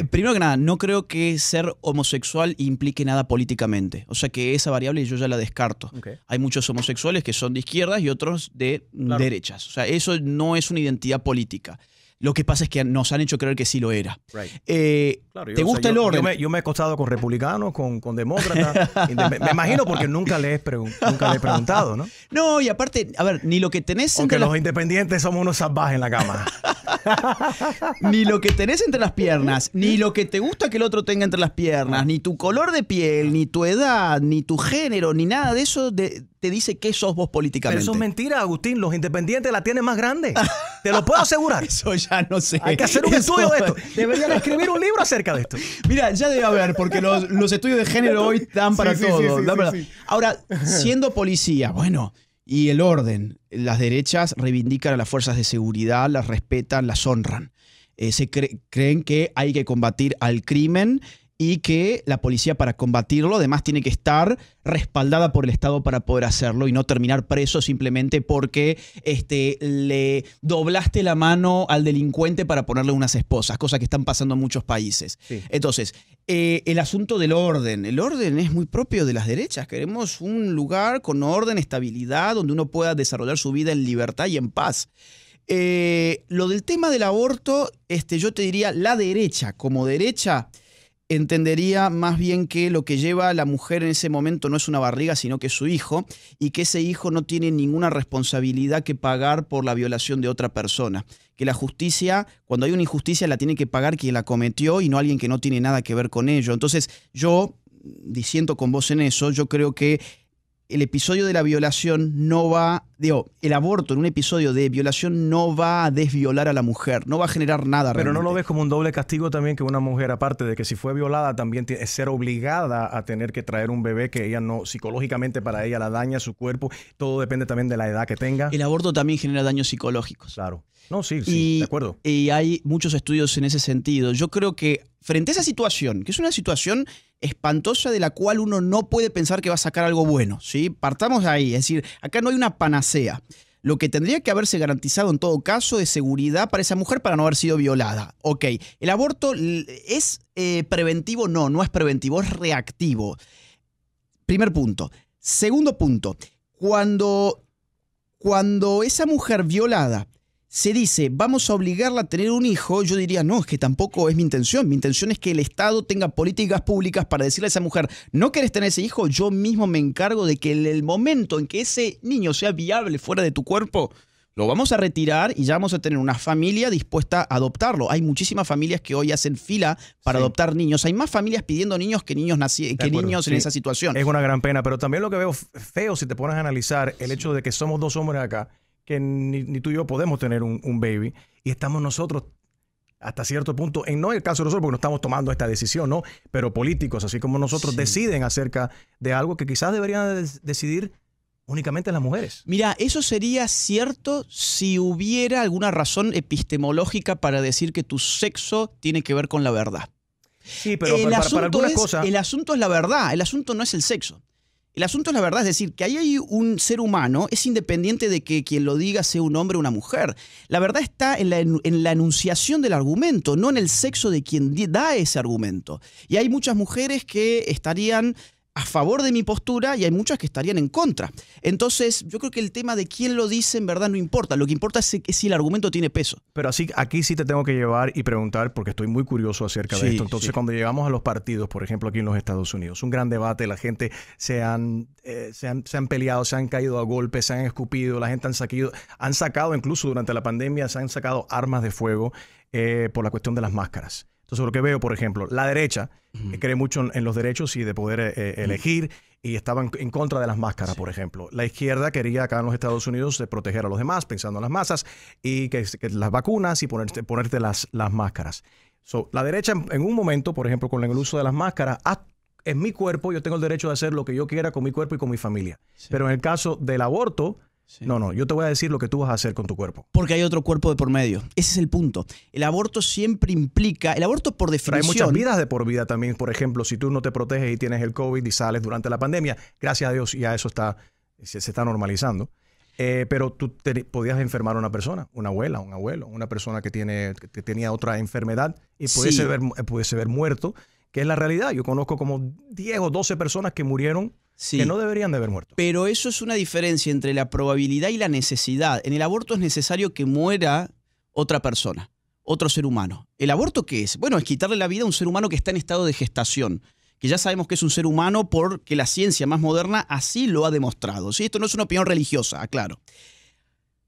Primero que nada, no creo que ser homosexual implique nada políticamente. O sea que esa variable yo ya la descarto. Hay muchos homosexuales que son de izquierdas y otros de derechas. O sea, eso no es una identidad política. Lo que pasa es que nos han hecho creer que sí lo era. Eh, ¿Te gusta el orden? Yo me, he costado con republicanos, con, demócratas. me, imagino porque nunca les, nunca he preguntado, ¿no? No, y aparte, a ver, ni lo que tenés... Porque los independientes somos unos salvajes en la cama. ni lo que tenés entre las piernas, ni lo que te gusta que el otro tenga entre las piernas, ni tu color de piel, ni tu edad, ni tu género, ni nada de eso te dice que sos vos políticamente. Pero eso es mentira, Agustín. Los independientes la tienen más grande. Te lo puedo asegurar. Eso ya no sé. Hay que hacer un estudio de esto. Deberían escribir un libro acerca de esto. Mira, ya debe haber, porque los, estudios de género hoy están para todo. Ahora, siendo policía, bueno y el orden. Las derechas reivindican a las fuerzas de seguridad, las respetan, las honran. Eh, se creen que hay que combatir al crimen y que la policía para combatirlo además tiene que estar respaldada por el Estado para poder hacerlo y no terminar preso simplemente porque este, le doblaste la mano al delincuente para ponerle unas esposas, cosa que están pasando en muchos países. Entonces, eh, el asunto del orden. El orden es muy propio de las derechas. Queremos un lugar con orden, estabilidad, donde uno pueda desarrollar su vida en libertad y en paz. Eh, lo del tema del aborto, este, yo te diría, la derecha como derecha entendería más bien que lo que lleva la mujer en ese momento no es una barriga, sino que es su hijo, y que ese hijo no tiene ninguna responsabilidad que pagar por la violación de otra persona. Que la justicia, cuando hay una injusticia, la tiene que pagar quien la cometió y no alguien que no tiene nada que ver con ello. Entonces, yo diciendo con vos en eso, yo creo que el episodio de la violación no va, digo, el aborto en un episodio de violación no va a desviolar a la mujer, no va a generar nada. Pero no lo ves como un doble castigo también que una mujer, aparte de que si fue violada, también es ser obligada a tener que traer un bebé que ella no, psicológicamente para ella la daña su cuerpo, todo depende también de la edad que tenga. El aborto también genera daños psicológicos. Claro. No, sí, sí, de acuerdo. Y hay muchos estudios en ese sentido. Yo creo que frente a esa situación, que es una situación espantosa de la cual uno no puede pensar que va a sacar algo bueno, ¿sí? Partamos de ahí, es decir, acá no hay una panacea. Lo que tendría que haberse garantizado en todo caso es seguridad para esa mujer para no haber sido violada. Ok, ¿el aborto es eh, preventivo? No, no es preventivo, es reactivo. Primer punto. Segundo punto, cuando, cuando esa mujer violada se dice, vamos a obligarla a tener un hijo, yo diría, no, es que tampoco es mi intención. Mi intención es que el Estado tenga políticas públicas para decirle a esa mujer, no quieres tener ese hijo, yo mismo me encargo de que en el momento en que ese niño sea viable fuera de tu cuerpo, lo vamos a retirar y ya vamos a tener una familia dispuesta a adoptarlo. Hay muchísimas familias que hoy hacen fila para adoptar niños. Hay más familias pidiendo niños que niños, que niños en esa situación. Es una gran pena, pero también lo que veo feo si te pones a analizar el hecho de que somos dos hombres acá ni, tú y yo podemos tener un, baby. Y estamos nosotros, hasta cierto punto, en no el caso de nosotros, porque no estamos tomando esta decisión, ¿no? Pero políticos, así como nosotros, deciden acerca de algo que quizás deberían decidir únicamente las mujeres. Mira, eso sería cierto si hubiera alguna razón epistemológica para decir que tu sexo tiene que ver con la verdad. Sí, pero El asunto es la verdad, el asunto no es el sexo. El asunto es la verdad, es decir, que ahí hay un ser humano, es independiente de que quien lo diga sea un hombre o una mujer. La verdad está en la, en la enunciación del argumento, no en el sexo de quien da ese argumento. Y hay muchas mujeres que estarían a favor de mi postura y hay muchas que estarían en contra. Entonces, yo creo que el tema de quién lo dice en verdad no importa. Lo que importa es si el argumento tiene peso. Pero así, aquí sí te tengo que llevar y preguntar porque estoy muy curioso acerca de esto. Entonces, cuando llegamos a los partidos, por ejemplo, aquí en los Estados Unidos, un gran debate, la gente se han, eh, se han, peleado, se han caído a golpes, se han escupido, la gente han, han sacado, incluso durante la pandemia, se han sacado armas de fuego eh, por la cuestión de las máscaras. Entonces, lo que veo, por ejemplo, la derecha cree mucho en, los derechos y de poder eh, eh, elegir y estaban en contra de las máscaras, por ejemplo. La izquierda quería acá en los Estados Unidos eh, proteger a los demás, pensando en las masas y que, las vacunas y ponerte, las, las máscaras. la derecha, en un momento, por ejemplo, con el uso de las máscaras, en mi cuerpo, yo tengo el derecho de hacer lo que yo quiera con mi cuerpo y con mi familia. Pero en el caso del aborto, no, no, yo te voy a decir lo que tú vas a hacer con tu cuerpo. Porque hay otro cuerpo de por medio. Ese es el punto. El aborto siempre implica, el aborto por definición... hay muchas vidas de por vida también, por ejemplo, si tú no te proteges y tienes el COVID y sales durante la pandemia, gracias a Dios ya eso está, se, está normalizando. Eh, pero tú podías enfermar a una persona, una abuela, un abuelo, una persona que, tiene, tenía otra enfermedad y pudiese, ser ver, pudiese ver muerto, que es la realidad. Yo conozco como 10 o 12 personas que murieron que no deberían de haber muerto. Pero eso es una diferencia entre la probabilidad y la necesidad. En el aborto es necesario que muera otra persona, otro ser humano. ¿El aborto qué es? Bueno, es quitarle la vida a un ser humano que está en estado de gestación, que ya sabemos que es un ser humano porque la ciencia más moderna así lo ha demostrado. Esto no es una opinión religiosa, aclaro.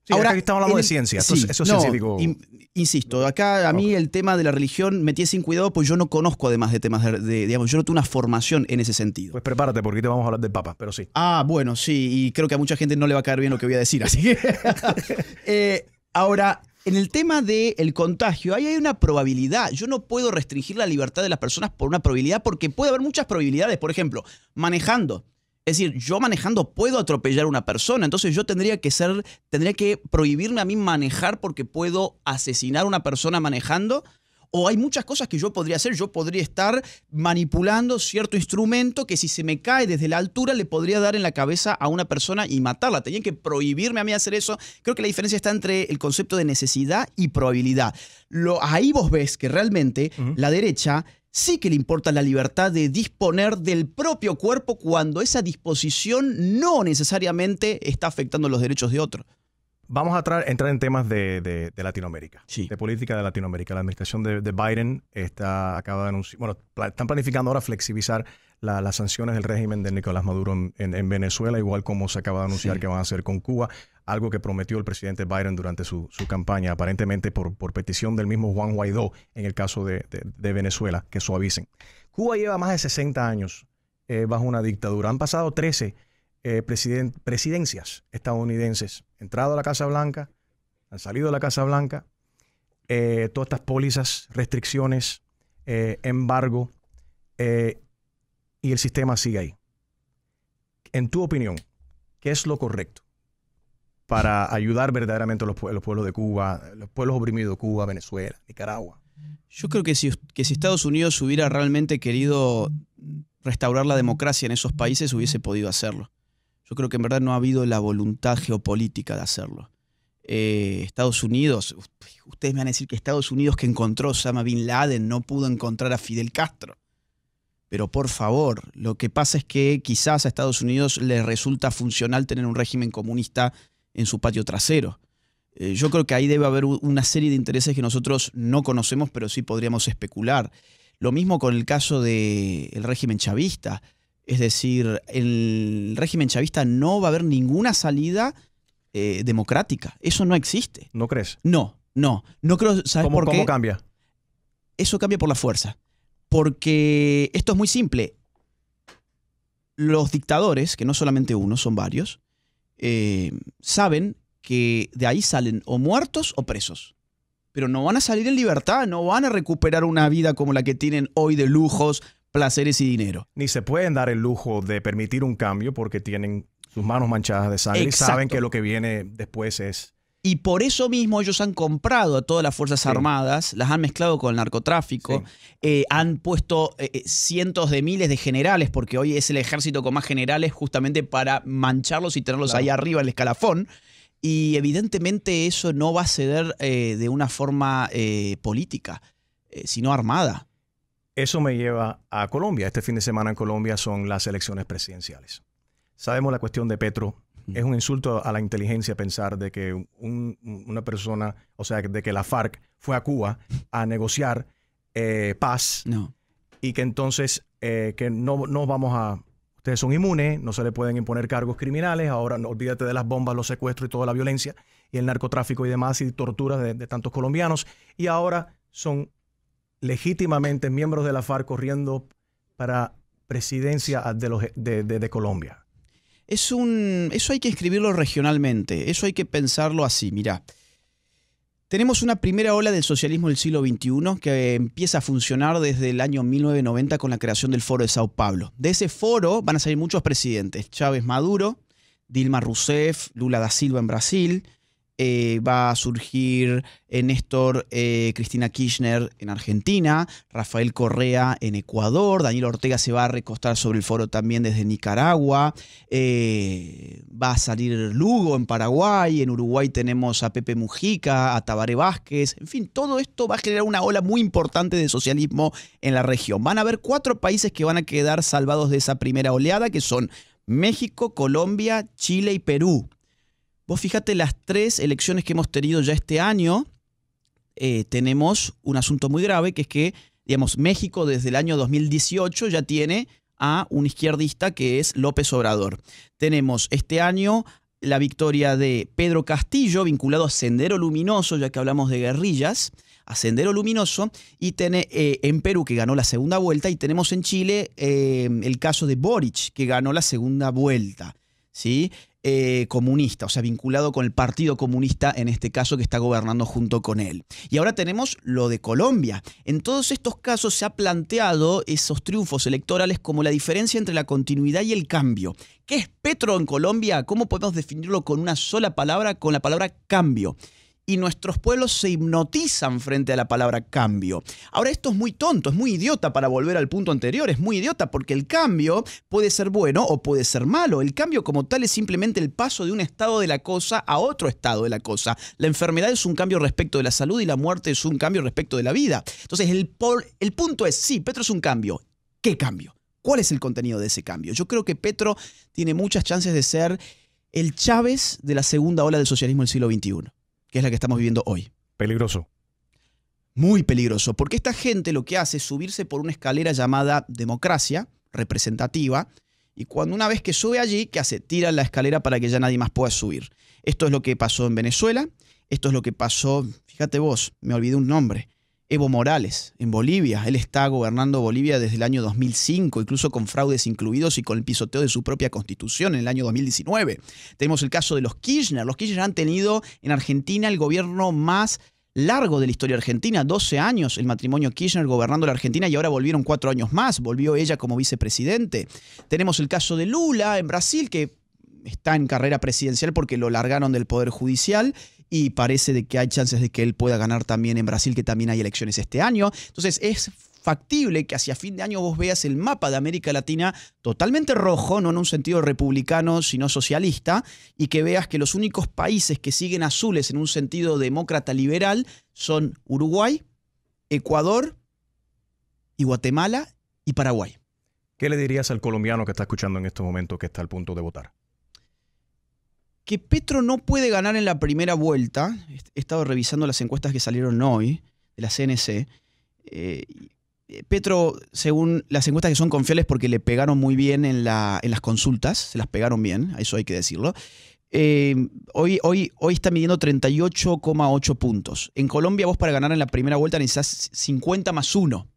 Ahora, estamos hablando de ciencia, eso es insisto, acá a mí el tema de la religión me tiene sin cuidado, pues yo no conozco además de temas de, digamos, yo no tengo una formación en ese sentido. Pues prepárate porque te vamos a hablar del Papa, pero sí. Ah, bueno, sí, y creo que a mucha gente no le va a caer bien lo que voy a decir, así que... Eh, ahora, en el tema del contagio, ahí hay una probabilidad. Yo no puedo restringir la libertad de las personas por una probabilidad porque puede haber muchas probabilidades. Por ejemplo, manejando. Es decir, yo manejando puedo atropellar a una persona, entonces yo tendría que ser, tendría que prohibirme a mí manejar porque puedo asesinar a una persona manejando. O hay muchas cosas que yo podría hacer. Yo podría estar manipulando cierto instrumento que si se me cae desde la altura le podría dar en la cabeza a una persona y matarla. Tenían que prohibirme a mí hacer eso. Creo que la diferencia está entre el concepto de necesidad y probabilidad. Lo, ahí vos ves que realmente la derecha sí que le importa la libertad de disponer del propio cuerpo cuando esa disposición no necesariamente está afectando los derechos de otro. Vamos a entrar en temas de, Latinoamérica, de política de Latinoamérica. La administración de, Biden está, acaba de anunciar, bueno, están planificando ahora flexibilizar las sanciones del régimen de Nicolás Maduro en, Venezuela, igual como se acaba de anunciar que van a hacer con Cuba, algo que prometió el presidente Biden durante su, campaña, aparentemente por, por, petición del mismo Juan Guaidó en el caso de, Venezuela, que suavicen. Cuba lleva más de 60 años eh, bajo una dictadura. Han pasado 13 eh, presidencias estadounidenses. Entrado a la Casa Blanca, han salido de la Casa Blanca. Eh, todas estas pólizas, restricciones, embargo. Eh, y el sistema sigue ahí. En tu opinión, ¿qué es lo correcto para ayudar verdaderamente a los, pueblos de Cuba, los pueblos oprimidos de Cuba, Venezuela, Nicaragua? Yo creo que si, Estados Unidos hubiera realmente querido restaurar la democracia en esos países, hubiese podido hacerlo. Yo creo que en verdad no ha habido la voluntad geopolítica de hacerlo. Eh, Estados Unidos, ustedes me van a decir que Estados Unidos que encontró Osama Bin Laden no pudo encontrar a Fidel Castro. Pero por favor, lo que pasa es que quizás a Estados Unidos le resulta funcional tener un régimen comunista en su patio trasero. Eh, yo creo que ahí debe haber una serie de intereses que nosotros no conocemos, pero sí podríamos especular. Lo mismo con el caso del régimen chavista. Es decir, el régimen chavista no va a haber ninguna salida eh, democrática. Eso no existe. ¿No crees? No, no. No creo. por ¿Cómo cambia? Eso cambia por la fuerza porque esto es muy simple. Los dictadores, que no solamente uno, son varios, eh, saben que de ahí salen o muertos o presos. Pero no van a salir en libertad, no van a recuperar una vida como la que tienen hoy de lujos, placeres y dinero. Ni se pueden dar el lujo de permitir un cambio porque tienen sus manos manchadas de sangre y saben que lo que viene después es y por eso mismo ellos han comprado a todas las Fuerzas Armadas, las han mezclado con el narcotráfico, eh, han puesto eh, eh, cientos de miles de generales, porque hoy es el ejército con más generales justamente para mancharlos y tenerlos ahí arriba en el escalafón. Y evidentemente eso no va a ceder de una forma política, sino armada. Eso me lleva a Colombia. Este fin de semana en Colombia son las elecciones presidenciales. Sabemos la cuestión de Petro, es un insulto a la inteligencia pensar de que una persona, o sea, de que la FARC fue a Cuba a negociar eh, paz y que entonces eh, que no, vamos a... Ustedes son inmunes, no se le pueden imponer cargos criminales, ahora olvídate de las bombas, los secuestros y toda la violencia y el narcotráfico y demás y torturas de, tantos colombianos y ahora son legítimamente miembros de la FARC corriendo para presidencia de, los, de Colombia es un, eso hay que escribirlo regionalmente, eso hay que pensarlo así, mira, Tenemos una primera ola del socialismo del siglo XXI que empieza a funcionar desde el año 1990 con la creación del Foro de Sao Paulo. De ese foro van a salir muchos presidentes, Chávez Maduro, Dilma Rousseff, Lula da Silva en Brasil, eh, va a surgir Néstor eh, Cristina Kirchner en Argentina, Rafael Correa en Ecuador, Daniel Ortega se va a recostar sobre el foro también desde Nicaragua, eh, va a salir Lugo en Paraguay, en Uruguay tenemos a Pepe Mujica, a Tabaré Vázquez, en fin, todo esto va a generar una ola muy importante de socialismo en la región. Van a haber cuatro países que van a quedar salvados de esa primera oleada, que son México, Colombia, Chile y Perú. Vos fijate las tres elecciones que hemos tenido ya este año, eh, tenemos un asunto muy grave, que es que, digamos, México desde el año 2018 ya tiene a un izquierdista que es López Obrador. Tenemos este año la victoria de Pedro Castillo, vinculado a Sendero Luminoso, ya que hablamos de guerrillas, a Sendero Luminoso, y tiene, eh, en Perú, que ganó la segunda vuelta, y tenemos en Chile eh, el caso de Boric, que ganó la segunda vuelta. ¿sí? Eh, comunista, o sea, vinculado con el Partido Comunista, en este caso, que está gobernando junto con él. Y ahora tenemos lo de Colombia. En todos estos casos se ha planteado esos triunfos electorales como la diferencia entre la continuidad y el cambio. ¿Qué es Petro en Colombia? ¿Cómo podemos definirlo con una sola palabra? Con la palabra cambio y nuestros pueblos se hipnotizan frente a la palabra cambio. Ahora esto es muy tonto, es muy idiota para volver al punto anterior, es muy idiota porque el cambio puede ser bueno o puede ser malo. El cambio como tal es simplemente el paso de un estado de la cosa a otro estado de la cosa. La enfermedad es un cambio respecto de la salud y la muerte es un cambio respecto de la vida. Entonces el, el punto es, sí, Petro es un cambio. ¿Qué cambio? ¿Cuál es el contenido de ese cambio? Yo creo que Petro tiene muchas chances de ser el Chávez de la segunda ola del socialismo del siglo XXI que es la que estamos viviendo hoy. Peligroso. Muy peligroso, porque esta gente lo que hace es subirse por una escalera llamada democracia representativa, y cuando una vez que sube allí, ¿qué hace? Tira la escalera para que ya nadie más pueda subir. Esto es lo que pasó en Venezuela, esto es lo que pasó, fíjate vos, me olvidé un nombre, Evo Morales en Bolivia. Él está gobernando Bolivia desde el año 2005, incluso con fraudes incluidos y con el pisoteo de su propia constitución en el año 2019. Tenemos el caso de los Kirchner. Los Kirchner han tenido en Argentina el gobierno más largo de la historia argentina, 12 años el matrimonio Kirchner gobernando la Argentina y ahora volvieron cuatro años más, volvió ella como vicepresidente. Tenemos el caso de Lula en Brasil, que está en carrera presidencial porque lo largaron del Poder Judicial y parece de que hay chances de que él pueda ganar también en Brasil, que también hay elecciones este año. Entonces es factible que hacia fin de año vos veas el mapa de América Latina totalmente rojo, no en un sentido republicano, sino socialista, y que veas que los únicos países que siguen azules en un sentido demócrata liberal son Uruguay, Ecuador y Guatemala y Paraguay. ¿Qué le dirías al colombiano que está escuchando en este momento que está al punto de votar? que Petro no puede ganar en la primera vuelta. He estado revisando las encuestas que salieron hoy de la CNC. Eh, Petro, según las encuestas que son confiables porque le pegaron muy bien en, las consultas, se las pegaron bien, eso hay que decirlo. Eh, hoy, hoy, hoy está midiendo 38,8 puntos. En Colombia vos para ganar en la primera vuelta necesitas 50 más 1.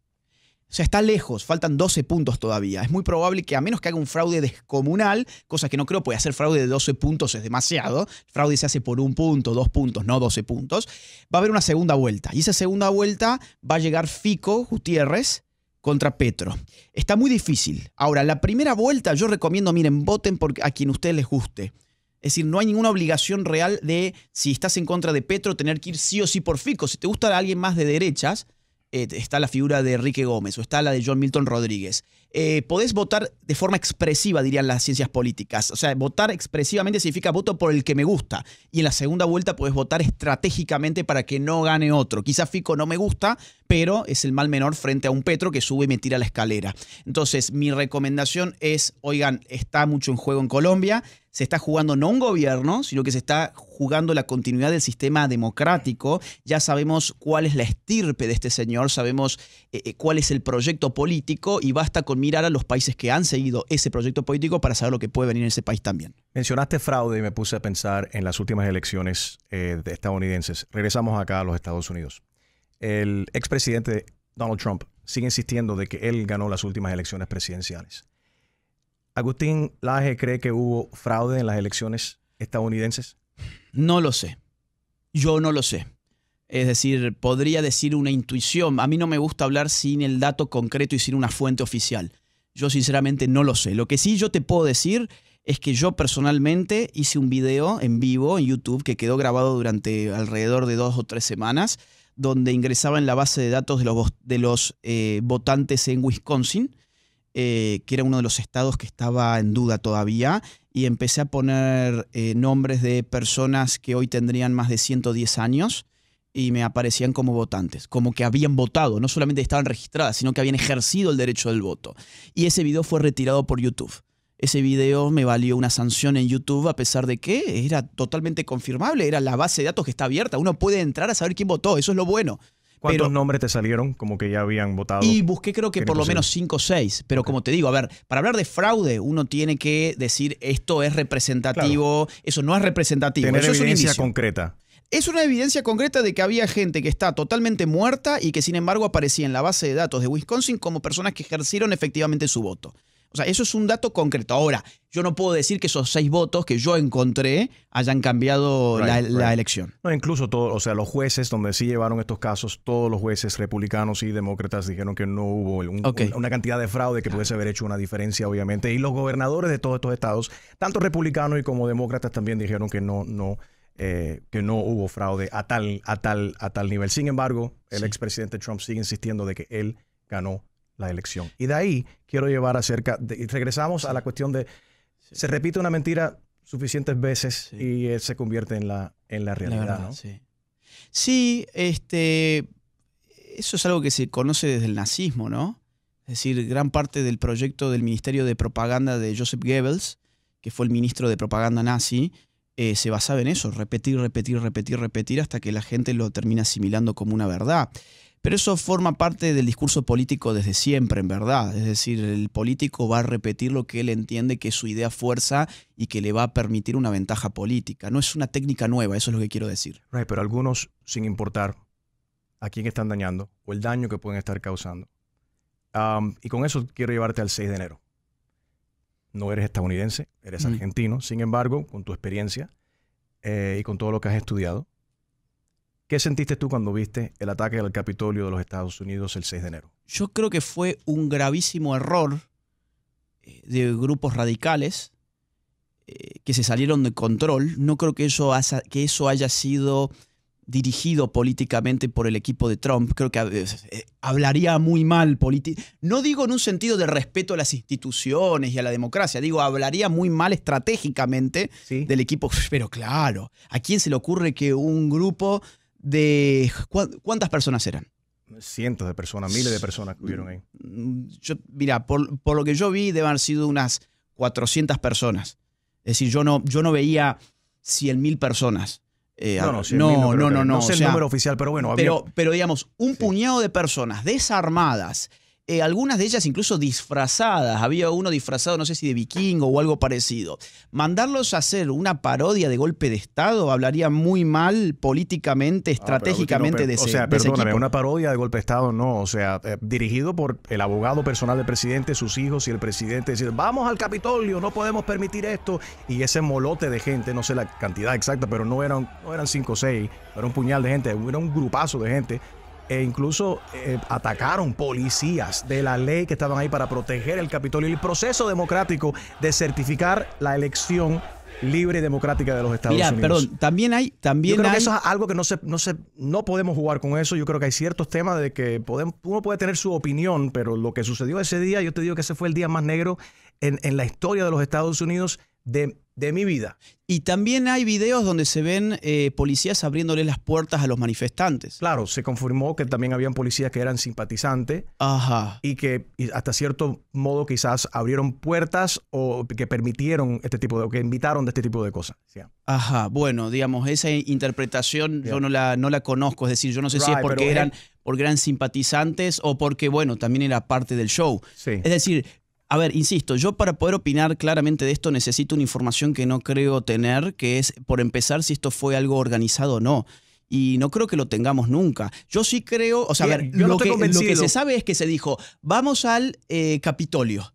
O sea, está lejos, faltan 12 puntos todavía. Es muy probable que a menos que haga un fraude descomunal, cosa que no creo, puede hacer fraude de 12 puntos es demasiado. fraude se hace por un punto, dos puntos, no 12 puntos. Va a haber una segunda vuelta. Y esa segunda vuelta va a llegar Fico Gutiérrez contra Petro. Está muy difícil. Ahora, la primera vuelta yo recomiendo, miren, voten a quien ustedes les guste. Es decir, no hay ninguna obligación real de, si estás en contra de Petro, tener que ir sí o sí por Fico. Si te gusta alguien más de derechas, eh, está la figura de Enrique Gómez o está la de John Milton Rodríguez. Eh, podés votar de forma expresiva, dirían las ciencias políticas. O sea, votar expresivamente significa voto por el que me gusta. Y en la segunda vuelta podés votar estratégicamente para que no gane otro. Quizás Fico no me gusta, pero es el mal menor frente a un Petro que sube y me tira la escalera. Entonces, mi recomendación es, oigan, está mucho en juego en Colombia se está jugando no un gobierno, sino que se está jugando la continuidad del sistema democrático. Ya sabemos cuál es la estirpe de este señor, sabemos eh, eh, cuál es el proyecto político y basta con mirar a los países que han seguido ese proyecto político para saber lo que puede venir en ese país también. Mencionaste fraude y me puse a pensar en las últimas elecciones eh, estadounidenses. Regresamos acá a los Estados Unidos. El expresidente Donald Trump sigue insistiendo de que él ganó las últimas elecciones presidenciales. Agustín Laje cree que hubo fraude en las elecciones estadounidenses. No lo sé. Yo no lo sé. Es decir, podría decir una intuición. A mí no me gusta hablar sin el dato concreto y sin una fuente oficial. Yo sinceramente no lo sé. Lo que sí yo te puedo decir es que yo personalmente hice un video en vivo en YouTube que quedó grabado durante alrededor de dos o tres semanas, donde ingresaba en la base de datos de los, eh, votantes en Wisconsin eh, que era uno de los estados que estaba en duda todavía, y empecé a poner eh, nombres de personas que hoy tendrían más de 110 años y me aparecían como votantes, como que habían votado, no solamente estaban registradas, sino que habían ejercido el derecho del voto. Y ese video fue retirado por YouTube. Ese video me valió una sanción en YouTube a pesar de que era totalmente confirmable, era la base de datos que está abierta, uno puede entrar a saber quién votó, eso es lo bueno. ¿Cuántos nombres te salieron como que ya habían votado? Y busqué creo que por lo menos 5 o 6, pero como te digo, a ver, para hablar de fraude uno tiene que decir esto es representativo, eso no es representativo. eso evidencia concreta. Es una evidencia concreta de que había gente que está totalmente muerta y que sin embargo aparecía en la base de datos de Wisconsin como personas que ejercieron efectivamente su voto sea, eso es un dato concreto. Ahora, yo no puedo decir que esos seis votos que yo encontré hayan cambiado la, elección. No, incluso todos, o sea, los jueces donde sí llevaron estos casos, todos los jueces republicanos y demócratas dijeron que no hubo una cantidad de fraude que pudiese haber hecho una diferencia, obviamente. Y los gobernadores de todos estos estados, tanto republicanos y como demócratas, también dijeron que no, eh, que no hubo fraude a tal, a tal, a tal nivel. Sin embargo, el expresidente Trump sigue insistiendo de que él ganó la elección. Y de ahí quiero llevar acerca, y regresamos a la cuestión de, se repite una mentira suficientes veces y eh, se convierte en la, en la realidad. sí. este, eso es algo que se conoce desde el nazismo, ¿no? Es decir, gran parte del proyecto del Ministerio de Propaganda de Joseph Goebbels, que fue el ministro de propaganda nazi, eh, se basaba en eso, repetir, repetir, repetir, repetir, hasta que la gente lo termina asimilando como una verdad. Pero eso forma parte del discurso político desde siempre, en verdad. Es decir, el político va a repetir lo que él entiende que es su idea fuerza y que le va a permitir una ventaja política. No es una técnica nueva, eso es lo que quiero decir. pero algunos, sin importar a quién están dañando o el daño que pueden estar causando. y con eso quiero llevarte al 6 de enero. No eres estadounidense, eres mm. argentino. Sin embargo, con tu experiencia eh, y con todo lo que has estudiado, ¿Qué sentiste tú cuando viste el ataque al Capitolio de los Estados Unidos el 6 de enero? Yo creo que fue un gravísimo error eh, de grupos radicales eh, que se salieron de control. No creo que eso, haya, que eso haya sido dirigido políticamente por el equipo de Trump. Creo que eh, hablaría muy mal. No digo en un sentido de respeto a las instituciones y a la democracia, digo, hablaría muy mal estratégicamente del equipo. Pero claro, ¿a quién se le ocurre que un grupo de cuántas personas eran. Cientos de personas, miles de personas que hubieron ahí. Mm, yo, mira, por, lo que yo vi, deben haber sido unas 400 personas. Es decir, yo no, yo no veía 100 personas. Eh, no, no, ah, no, no, no, sé el número oficial, pero bueno. Había... Pero, pero digamos, un puñado de personas desarmadas eh, algunas de ellas incluso disfrazadas. Había uno disfrazado, no sé si de vikingo o algo parecido. Mandarlos a hacer una parodia de golpe de Estado hablaría muy mal políticamente, ah, estratégicamente de ese O sea, perdóname, una parodia de golpe de Estado no. O sea, eh, dirigido por el abogado personal del presidente, sus hijos y el presidente decir, vamos al Capitolio, no podemos permitir esto. Y ese molote de gente, no sé la cantidad exacta, pero no eran, no eran cinco o seis, era un puñal de gente, era un grupazo de gente e incluso eh, atacaron policías de la ley que estaban ahí para proteger el Capitolio y el proceso democrático de certificar la elección libre y democrática de los Estados Mira, Unidos. perdón, también hay... También yo creo que eso es algo que no, se, no, se, no podemos jugar con eso. Yo creo que hay ciertos temas de que podemos, uno puede tener su opinión, pero lo que sucedió ese día, yo te digo que ese fue el día más negro en, en la historia de los Estados Unidos de, mi vida. Y también hay videos donde se ven eh, policías abriéndole las puertas a los manifestantes. Claro, se confirmó que también habían policías que eran simpatizantes Ajá. y que hasta cierto modo quizás abrieron puertas o que permitieron este tipo de, o que invitaron de este tipo de cosas. Ajá, bueno, digamos, esa interpretación yo no la, no la conozco, es decir, yo no sé si es porque eran, por gran simpatizantes o porque, bueno, también era parte del show. Sí. Es decir, a ver, insisto, yo para poder opinar claramente de esto necesito una información que no creo tener, que es, por empezar, si esto fue algo organizado o no y no creo que lo tengamos nunca. Yo sí creo, o sea, a ver, lo, que, lo, que, se sabe es que se dijo, vamos al eh, Capitolio.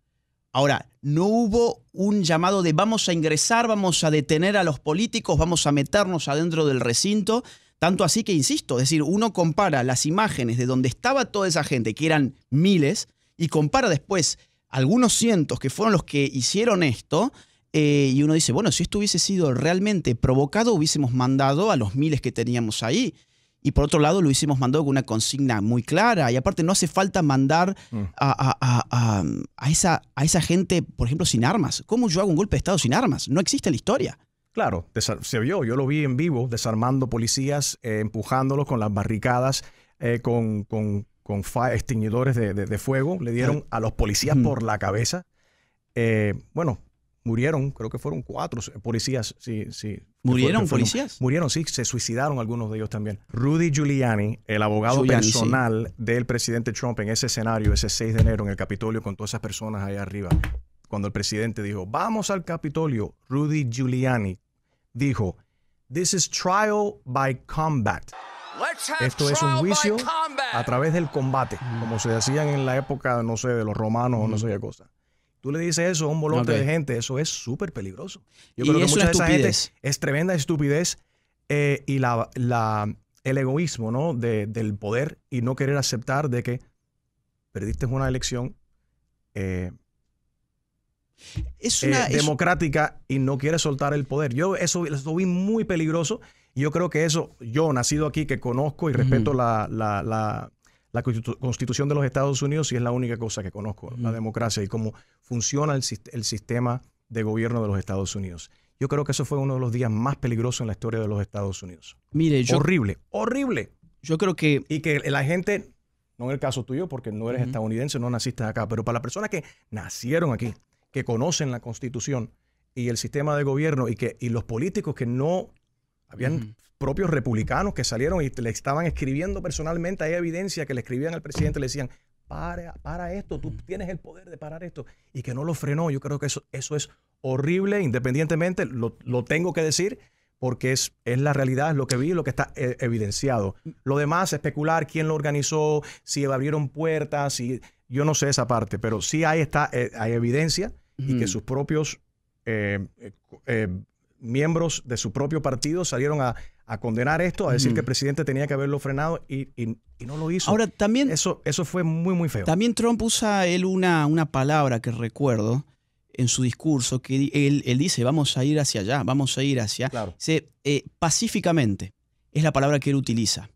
Ahora, no hubo un llamado de vamos a ingresar, vamos a detener a los políticos, vamos a meternos adentro del recinto. Tanto así que, insisto, es decir, uno compara las imágenes de donde estaba toda esa gente, que eran miles, y compara después algunos cientos que fueron los que hicieron esto, eh, y uno dice, bueno, si esto hubiese sido realmente provocado, hubiésemos mandado a los miles que teníamos ahí. Y por otro lado, lo hubiésemos mandado con una consigna muy clara. Y aparte, no hace falta mandar mm. a, esa, a esa gente, por ejemplo, sin armas. ¿Cómo yo hago un golpe de Estado sin armas? No existe la historia. Claro, se vio, yo lo vi en vivo, desarmando policías, eh, empujándolos con las barricadas, eh, con, con con extinguidores de, fuego, le dieron a los policías por la cabeza. Eh, bueno, murieron, creo que fueron cuatro policías. Sí, sí, ¿Murieron policías? Murieron, sí, se suicidaron algunos de ellos también. Rudy Giuliani, el abogado personal del presidente Trump en ese escenario, ese 6 de enero en el Capitolio con todas esas personas ahí arriba, cuando el presidente dijo, vamos al Capitolio, Rudy Giuliani dijo, this is trial by combat. Esto es un juicio a través del combate, como se decían en la época, no sé, de los romanos o no sé qué cosa. Tú le dices eso a un volante de gente, eso es súper peligroso. Yo creo que mucha de es tremenda estupidez eh, y la, el egoísmo ¿no? del poder y no querer aceptar de que perdiste una elección eh, es una, eh, es... democrática y no quieres soltar el poder. Yo eso lo vi muy peligroso y yo creo que eso, yo nacido aquí, que conozco y respeto la, constitución de los Estados Unidos, y es la única cosa que conozco, la democracia y cómo funciona el, sistema de gobierno de los Estados Unidos. Yo creo que eso fue uno de los días más peligrosos en la historia de los Estados Unidos. Mire, yo, horrible, horrible. Yo creo que... Y que la gente, no en el caso tuyo, porque no eres estadounidense, no naciste acá, pero para la personas que nacieron aquí, que conocen la constitución y el sistema de gobierno y, que, y los políticos que no habían propios republicanos que salieron y le estaban escribiendo personalmente. Hay evidencia que le escribían al presidente, le decían, para, para esto, tú tienes el poder de parar esto. Y que no lo frenó. Yo creo que eso, eso es horrible, independientemente, lo, tengo que decir, porque es, es la realidad, es lo que vi, lo que está eh, evidenciado. Mm. Lo demás, especular quién lo organizó, si abrieron puertas, si, yo no sé esa parte, pero sí hay, está, eh, hay evidencia y que sus propios eh, miembros de su propio partido salieron a, condenar esto, a decir que el presidente tenía que haberlo frenado y, no lo hizo. Ahora también... Eso, eso fue muy, muy feo. También Trump usa él una, una palabra que recuerdo en su discurso, que él, dice, vamos a ir hacia allá, vamos a ir hacia... Eh, pacíficamente es la palabra que él utiliza.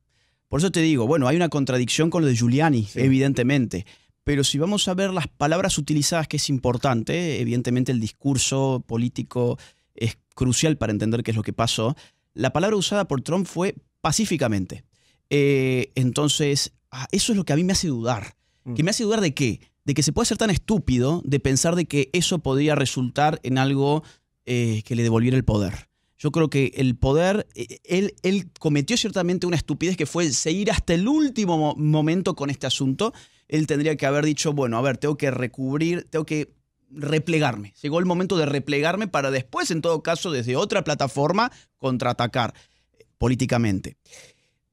Por eso te digo, bueno, hay una contradicción con lo de Giuliani, evidentemente. Pero si vamos a ver las palabras utilizadas, que es importante, evidentemente el discurso político es crucial para entender qué es lo que pasó, la palabra usada por Trump fue pacíficamente. Eh, entonces, ah, eso es lo que a mí me hace dudar. Mm. ¿Que me hace dudar de qué? De que se puede ser tan estúpido de pensar de que eso podría resultar en algo eh, que le devolviera el poder. Yo creo que el poder, e, e, él, él, cometió ciertamente una estupidez que fue seguir hasta el último momento con este asunto. Él tendría que haber dicho, bueno, a ver, tengo que recubrir, tengo que replegarme. Llegó el momento de replegarme para después, en todo caso, desde otra plataforma, contraatacar eh, políticamente.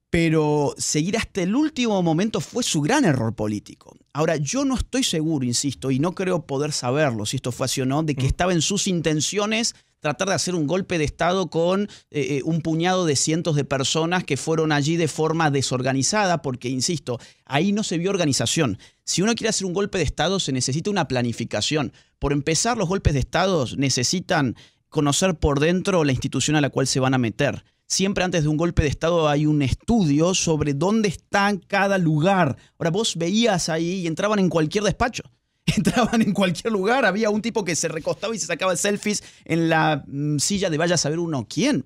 Pero seguir hasta el último momento fue su gran error político. Ahora, yo no estoy seguro, insisto, y no creo poder saberlo si esto fue así o no, de que mm. estaba en sus intenciones tratar de hacer un golpe de Estado con eh, eh, un puñado de cientos de personas que fueron allí de forma desorganizada, porque, insisto, ahí no se vio organización. Si uno quiere hacer un golpe de Estado, se necesita una planificación. Por empezar, los golpes de Estado necesitan conocer por dentro la institución a la cual se van a meter siempre antes de un golpe de Estado hay un estudio sobre dónde está cada lugar. Ahora vos veías ahí y entraban en cualquier despacho. entraban en cualquier lugar. Había un tipo que se recostaba y se sacaba selfies en la mm, silla de vaya a saber uno quién.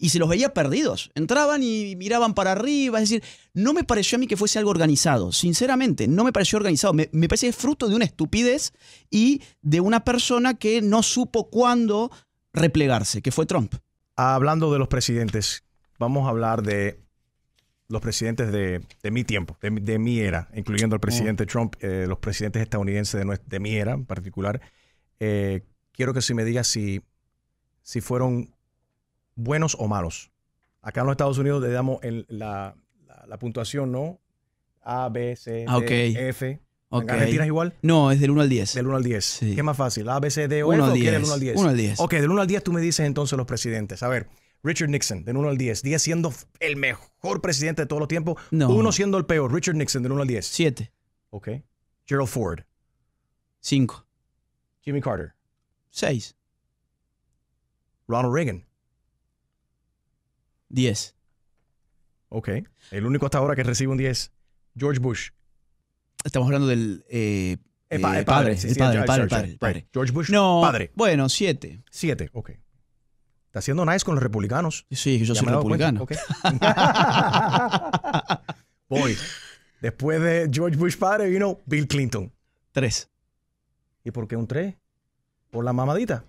Y se los veía perdidos. Entraban y miraban para arriba. Es decir, no me pareció a mí que fuese algo organizado. Sinceramente, no me pareció organizado. Me, me parece fruto de una estupidez y de una persona que no supo cuándo replegarse, que fue Trump. Hablando de los presidentes, vamos a hablar de los presidentes de, mi tiempo, de, mi era, incluyendo al presidente mm. Trump, eh, los presidentes estadounidenses de, de, mi era en particular, eh, quiero que si me digas si, si fueron buenos o malos. Acá en los Estados Unidos le damos la, puntuación, ¿no? A, B, C, D, ah, F. Okay. ¿Argentina es igual? No, es del 1 al 10. Del 1 al 10. ¿Qué es más fácil? ¿A, B, C, D o ¿O del 1 al 10? 1 al 10. Ok, del 1 al 10 tú me dices entonces los presidentes. A ver, Richard Nixon, del 1 al 10. 10 siendo el mejor presidente de todos los tiempos. No. Uno siendo el peor. Richard Nixon, del 1 al 10. 7. Ok. Gerald Ford. 5. Jimmy Carter. 6. Ronald Reagan. 10. Ok. El único hasta ahora que recibe un 10. George Bush. Estamos hablando del... Eh, eh padre, padre, el padre, George Bush, no, Bueno, 7. 7, ok. Haciendo nice con los republicanos. Sí, yo soy republicano. Después de George Bush padre vino Bill Clinton. Tres. ¿Y por qué un tres? Por la mamadita.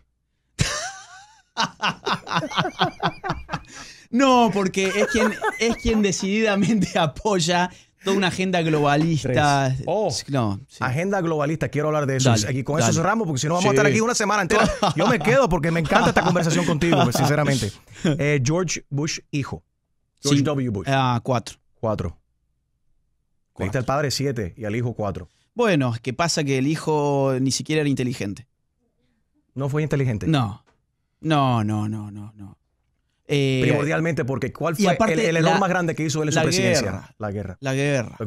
no, porque es quien, es quien decididamente apoya toda una agenda globalista. Oh, no, agenda globalista, quiero hablar de eso. con eso cerramos, porque si no vamos a estar aquí una semana entera. Yo me quedo porque me encanta esta conversación contigo, pues, sinceramente. Eh, George Bush, hijo. George W. Bush. Ah, cuatro. Cuatro. Viste padre siete y al hijo cuatro. Bueno, que pasa que el hijo ni siquiera era inteligente. ¿No fue inteligente? No. No, no, no, no, no. Eh, Primordialmente, porque ¿cuál fue el, error más grande que hizo él en su presidencia? la guerra. La guerra.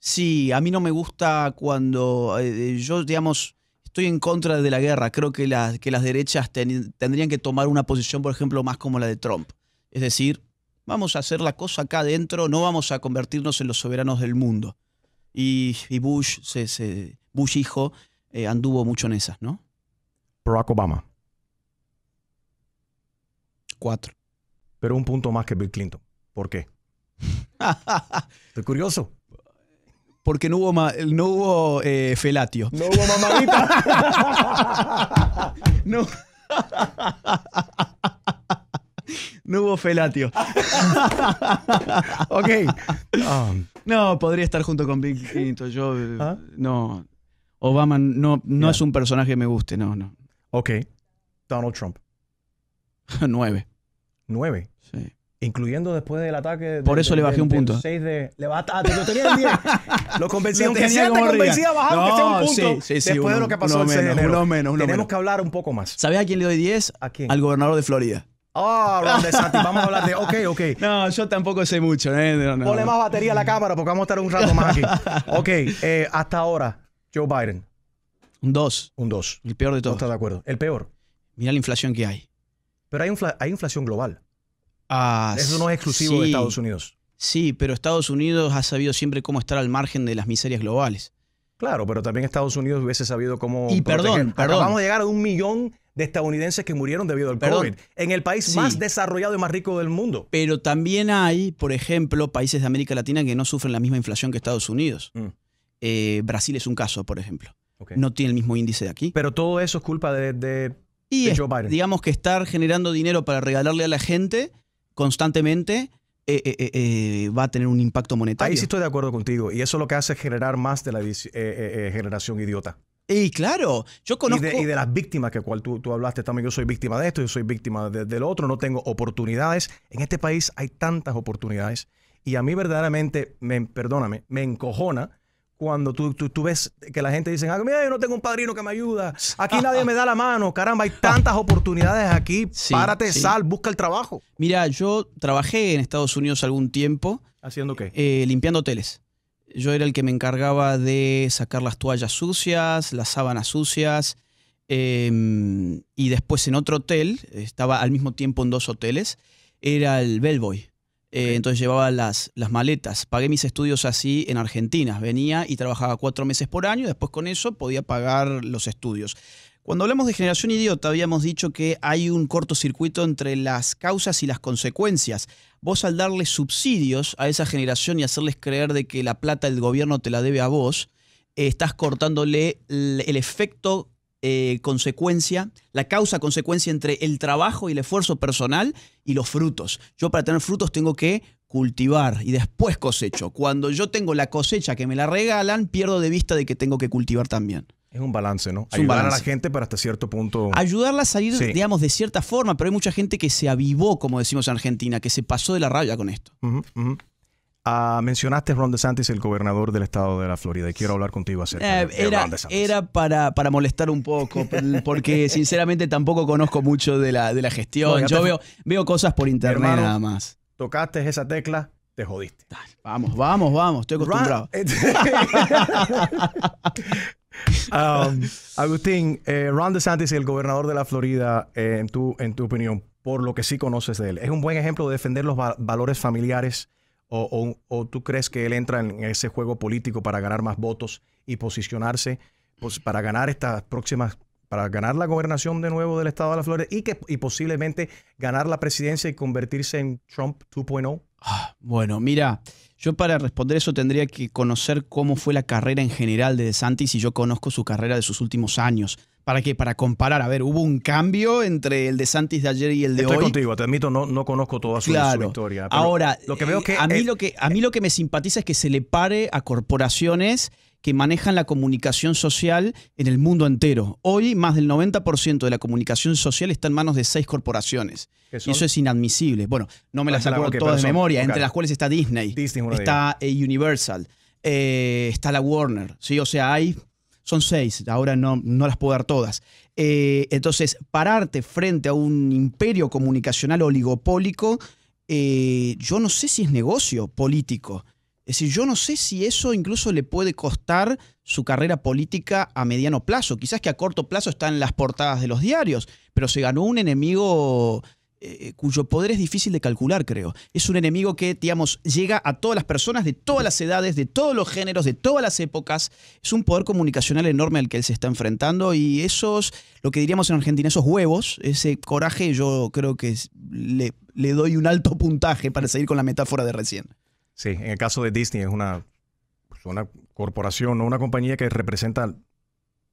Sí, a mí no me gusta cuando eh, yo, digamos, estoy en contra de la guerra. Creo que, que las derechas tendrían que tomar una posición, por ejemplo, más como la de Trump. Es decir, vamos a hacer la cosa acá adentro, no vamos a convertirnos en los soberanos del mundo. Y, Bush, se, Bush hijo, eh, anduvo mucho en esas, ¿no? Barack Obama. Cuatro. Pero un punto más que Bill Clinton. ¿Por qué? Estoy curioso. Porque no hubo, no hubo eh, felatio. No hubo mamadita. no. hubo felatio. ok. Ah. no, podría estar junto con Bill Clinton. Yo, eh, ¿Ah? no. Obama no, no es un personaje que me guste, no, no. Ok. Donald Trump. 9. 9. Sí. Incluyendo después del ataque. De, Por eso le bajé de, un punto. 6 de, le bajaste, ah, lo tenía 10. Lo convencí, lo un sea, te convencí a bajar, no, sea un punto. Sí, sí, sí, después de lo que pasó el 6 menos, uno Tenemos menos. que hablar un poco más. ¿Sabes a quién le doy 10? ¿A quién? Al gobernador de Florida. Ah, oh, Ron vamos a hablar de. Ok, ok. No, yo tampoco sé mucho. Eh, Ponle más batería a la cámara porque vamos a estar un rato más aquí. Ok, eh, hasta ahora, Joe Biden. Un 2. Un 2. El peor de todos. No está de acuerdo. El peor. Mira la inflación que hay. Pero hay, inflación global. Ah, eso no es exclusivo de Estados Unidos. Sí, pero Estados Unidos ha sabido siempre cómo estar al margen de las miserias globales. Claro, pero también Estados Unidos hubiese sabido cómo. Y perdón, perdón. Vamos a llegar a un millón de estadounidenses que murieron debido al COVID en el país más desarrollado y más rico del mundo. Pero también hay, por ejemplo, países de América Latina que no sufren la misma inflación que Estados Unidos. Mm. Eh, Brasil es un caso, por ejemplo. No tiene el mismo índice de aquí. Pero todo eso es culpa de y digamos que estar generando dinero para regalarle a la gente constantemente eh, eh, eh, va a tener un impacto monetario. Ahí sí estoy de acuerdo contigo. Y eso lo que hace es generar más de la generación idiota. Y claro, yo conozco. Y de, las víctimas que cual tú, hablaste también. Yo soy víctima de esto, yo soy víctima del otro, no tengo oportunidades. En este país hay tantas oportunidades. Y a mí verdaderamente, me, perdóname, me encojona cuando tú, tú, ves que la gente dice, ay, ah, mira, yo no tengo un padrino que me ayuda, aquí nadie me da la mano, caramba, hay tantas oportunidades aquí, párate, sal, busca el trabajo. Mira, yo trabajé en Estados Unidos algún tiempo. ¿Haciendo qué? Eh, limpiando hoteles. Yo era el que me encargaba de sacar las toallas sucias, las sábanas sucias, em, y después en otro hotel, estaba al mismo tiempo en dos hoteles, era el bellboy. Eh, entonces llevaba las, las maletas. Pagué mis estudios así en Argentina. Venía y trabajaba cuatro meses por año. Después con eso podía pagar los estudios. Cuando hablamos de generación idiota, habíamos dicho que hay un cortocircuito entre las causas y las consecuencias. Vos al darle subsidios a esa generación y hacerles creer de que la plata del gobierno te la debe a vos, eh, estás cortándole el efecto eh, consecuencia, la causa consecuencia entre el trabajo y el esfuerzo personal y los frutos. Yo para tener frutos tengo que cultivar y después cosecho. Cuando yo tengo la cosecha que me la regalan, pierdo de vista de que tengo que cultivar también. Es un balance, ¿no? Ayudar a la gente, para hasta cierto punto. Ayudarla a salir, digamos, de cierta forma, pero hay mucha gente que se avivó, como decimos en Argentina, que se pasó de la raya con esto mencionaste ah, mencionaste Ron DeSantis, el gobernador del estado de la Florida, y quiero hablar contigo acerca eh, de, Ron DeSantis. Era para, molestar un poco, porque sinceramente tampoco conozco mucho de la, gestión. Yo veo, cosas por internet nada más. Tocaste esa tecla, te jodiste. Vamos, vamos, vamos, estoy acostumbrado. Eh, um, Agustín, eh, Ron DeSantis, el gobernador de la Florida, en, tu, opinión, por lo que sí conoces de él, es un buen ejemplo de defender los valores familiares o, tú crees que él entra en ese juego político para ganar más votos y posicionarse pues, para ganar estas próximas, para ganar la gobernación de nuevo del estado de la Florida y, que, y posiblemente ganar la presidencia y convertirse en Trump 2.0? Ah, bueno, mira, yo para responder eso tendría que conocer cómo fue la carrera en general de DeSantis y yo conozco su carrera de sus últimos años. ¿Para qué? Para comparar. A ver, ¿hubo un cambio entre el de Santis de ayer y el de hoy? Estoy contigo, te admito, no, no conozco toda su, historia. Ahora, lo que veo eh, que, a, mí lo que, a mí lo que me simpatiza es que se le pare a corporaciones que manejan la comunicación social en el mundo entero. Hoy más del 90% de la comunicación social está en manos de seis corporaciones. eso es inadmisible. Bueno, no me las acuerdo todas de memoria, entre las cuales está Disney, está eh, Universal, eh, está la Warner. ¿sí? O sea, hay son seis, ahora no, no, las puedo dar todas. Eh, entonces, pararte frente a un imperio comunicacional oligopólico, yo no sé si es negocio político. Es decir, yo no sé si eso incluso le puede costar su carrera política a mediano plazo. Quizás que a corto plazo está en las portadas de los diarios, pero se ganó un enemigo eh, cuyo poder es difícil de calcular, creo. Es un enemigo que, digamos, llega a todas las personas de todas las edades, de todos los géneros, de todas las épocas. Es un poder comunicacional enorme al que él se está enfrentando y esos, lo que diríamos en Argentina, esos huevos, ese coraje, yo creo que le, le doy un alto puntaje para seguir con la metáfora de recién. Sí, en el caso de Disney es una, pues, una corporación, no una compañía que representa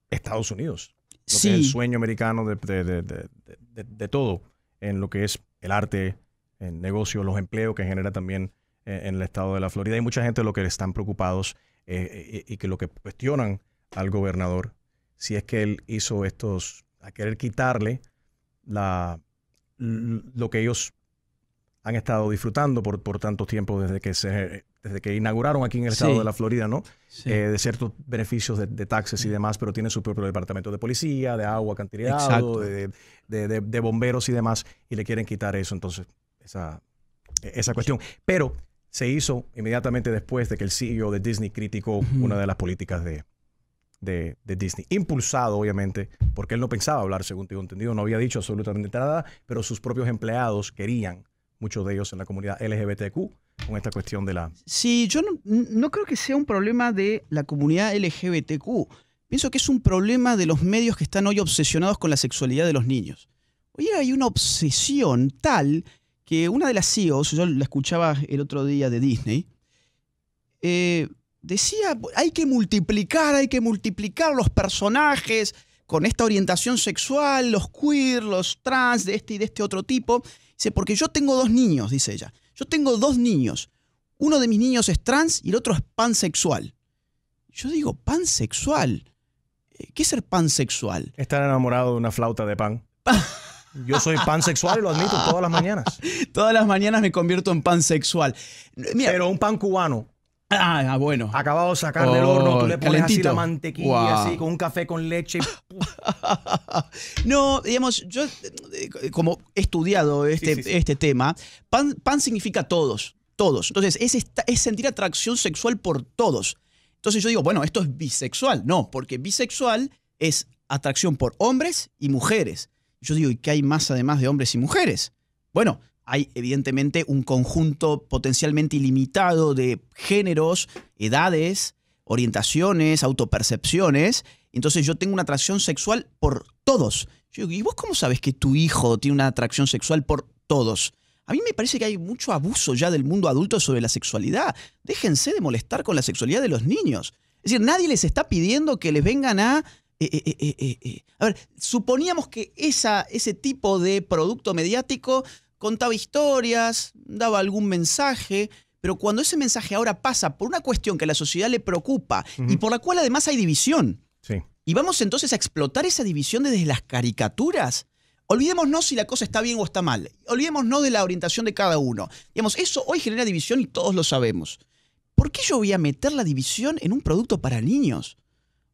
Estados Unidos. Lo es el sueño americano de, todo, en lo que es el arte, el negocio, los empleos que genera también eh, en el estado de la Florida. Y mucha gente lo que están preocupados eh, eh, y, y, que lo que cuestionan al gobernador, si es que él hizo estos, a querer quitarle la, lo que ellos han estado disfrutando por, por tanto tiempo desde que se desde que inauguraron aquí en el estado de la Florida, ¿no? Eh, de ciertos beneficios de, taxes y mm. demás, pero tiene su propio departamento de policía, de agua, cantidad, de, de, de, bomberos y demás, y le quieren quitar eso, entonces, esa, esa cuestión. Pero se hizo inmediatamente después de que el CEO de Disney criticó una de las políticas de, de, Disney. Impulsado, obviamente, porque él no pensaba hablar, según tengo entendido, no había dicho absolutamente nada, pero sus propios empleados querían muchos de ellos en la comunidad LGBTQ, con esta cuestión de la... Sí, yo no, creo que sea un problema de la comunidad LGBTQ. Pienso que es un problema de los medios que están hoy obsesionados con la sexualidad de los niños. Hoy hay una obsesión tal que una de las CEOs, yo la escuchaba el otro día de Disney, eh, decía, hay que multiplicar, hay que multiplicar los personajes con esta orientación sexual, los queer, los trans, de este y de este otro tipo. Dice, porque yo tengo dos niños, dice ella. Yo tengo dos niños. Uno de mis niños es trans y el otro es pansexual. Yo digo, pansexual. Eh, ¿Qué es ser pansexual? Estar enamorado de una flauta de pan. Yo soy pansexual y lo admito todas las mañanas. todas las mañanas me convierto en pansexual. Pero un pan cubano, Ah, ah, bueno. Acabado de sacar del horno, tú le oh, pones así la mantequilla, así, con un café con leche. no, digamos, yo eh, como he estudiado este, este tema, pan, significa todos, todos. Entonces, es, es sentir atracción sexual por todos. Entonces yo digo, bueno, esto es bisexual. No, porque bisexual es atracción por hombres y mujeres. Yo digo, ¿y qué hay más además de hombres y mujeres? Bueno, hay evidentemente un conjunto potencialmente ilimitado de géneros, edades, orientaciones, autopercepciones. Entonces yo tengo una atracción sexual por todos. Yo ¿y vos cómo sabes que tu hijo tiene una atracción sexual por todos? A mí me parece que hay mucho abuso ya del mundo adulto sobre la sexualidad. Déjense de molestar con la sexualidad de los niños. Es decir, nadie les está pidiendo que les vengan a eh, eh, eh, a ver, suponíamos que esa, ese tipo de producto mediático contaba historias, daba algún mensaje, pero cuando ese mensaje ahora pasa por una cuestión que a la sociedad le preocupa y por la cual además hay división, y vamos entonces a explotar esa división desde las caricaturas, olvidémonos si la cosa está bien o está mal, olvidémonos de la orientación de cada uno. Digamos, eso hoy genera división y todos lo sabemos. ¿Por qué yo voy a meter la división en un producto para niños?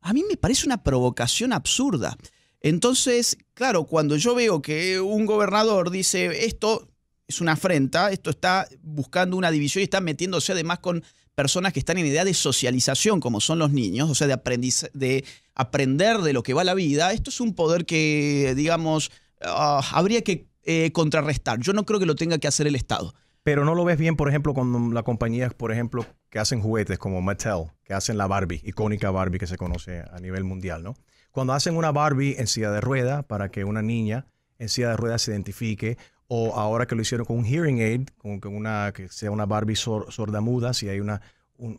A mí me parece una provocación absurda. Entonces, claro, cuando yo veo que un gobernador dice esto es una afrenta, esto está buscando una división y está metiéndose además con personas que están en idea de socialización, como son los niños, o sea, de, de aprender de lo que va la vida, esto es un poder que, digamos, ah, habría que eh, contrarrestar. Yo no creo que lo tenga que hacer el Estado. Pero no lo ves bien, por ejemplo, con las compañías, por ejemplo, que hacen juguetes como Mattel, que hacen la Barbie, icónica Barbie que se conoce a nivel mundial, ¿no? Cuando hacen una Barbie en silla de rueda para que una niña en silla de rueda se identifique, o ahora que lo hicieron con un hearing aid, con, una, que sea una Barbie sorda sordamuda, si hay una,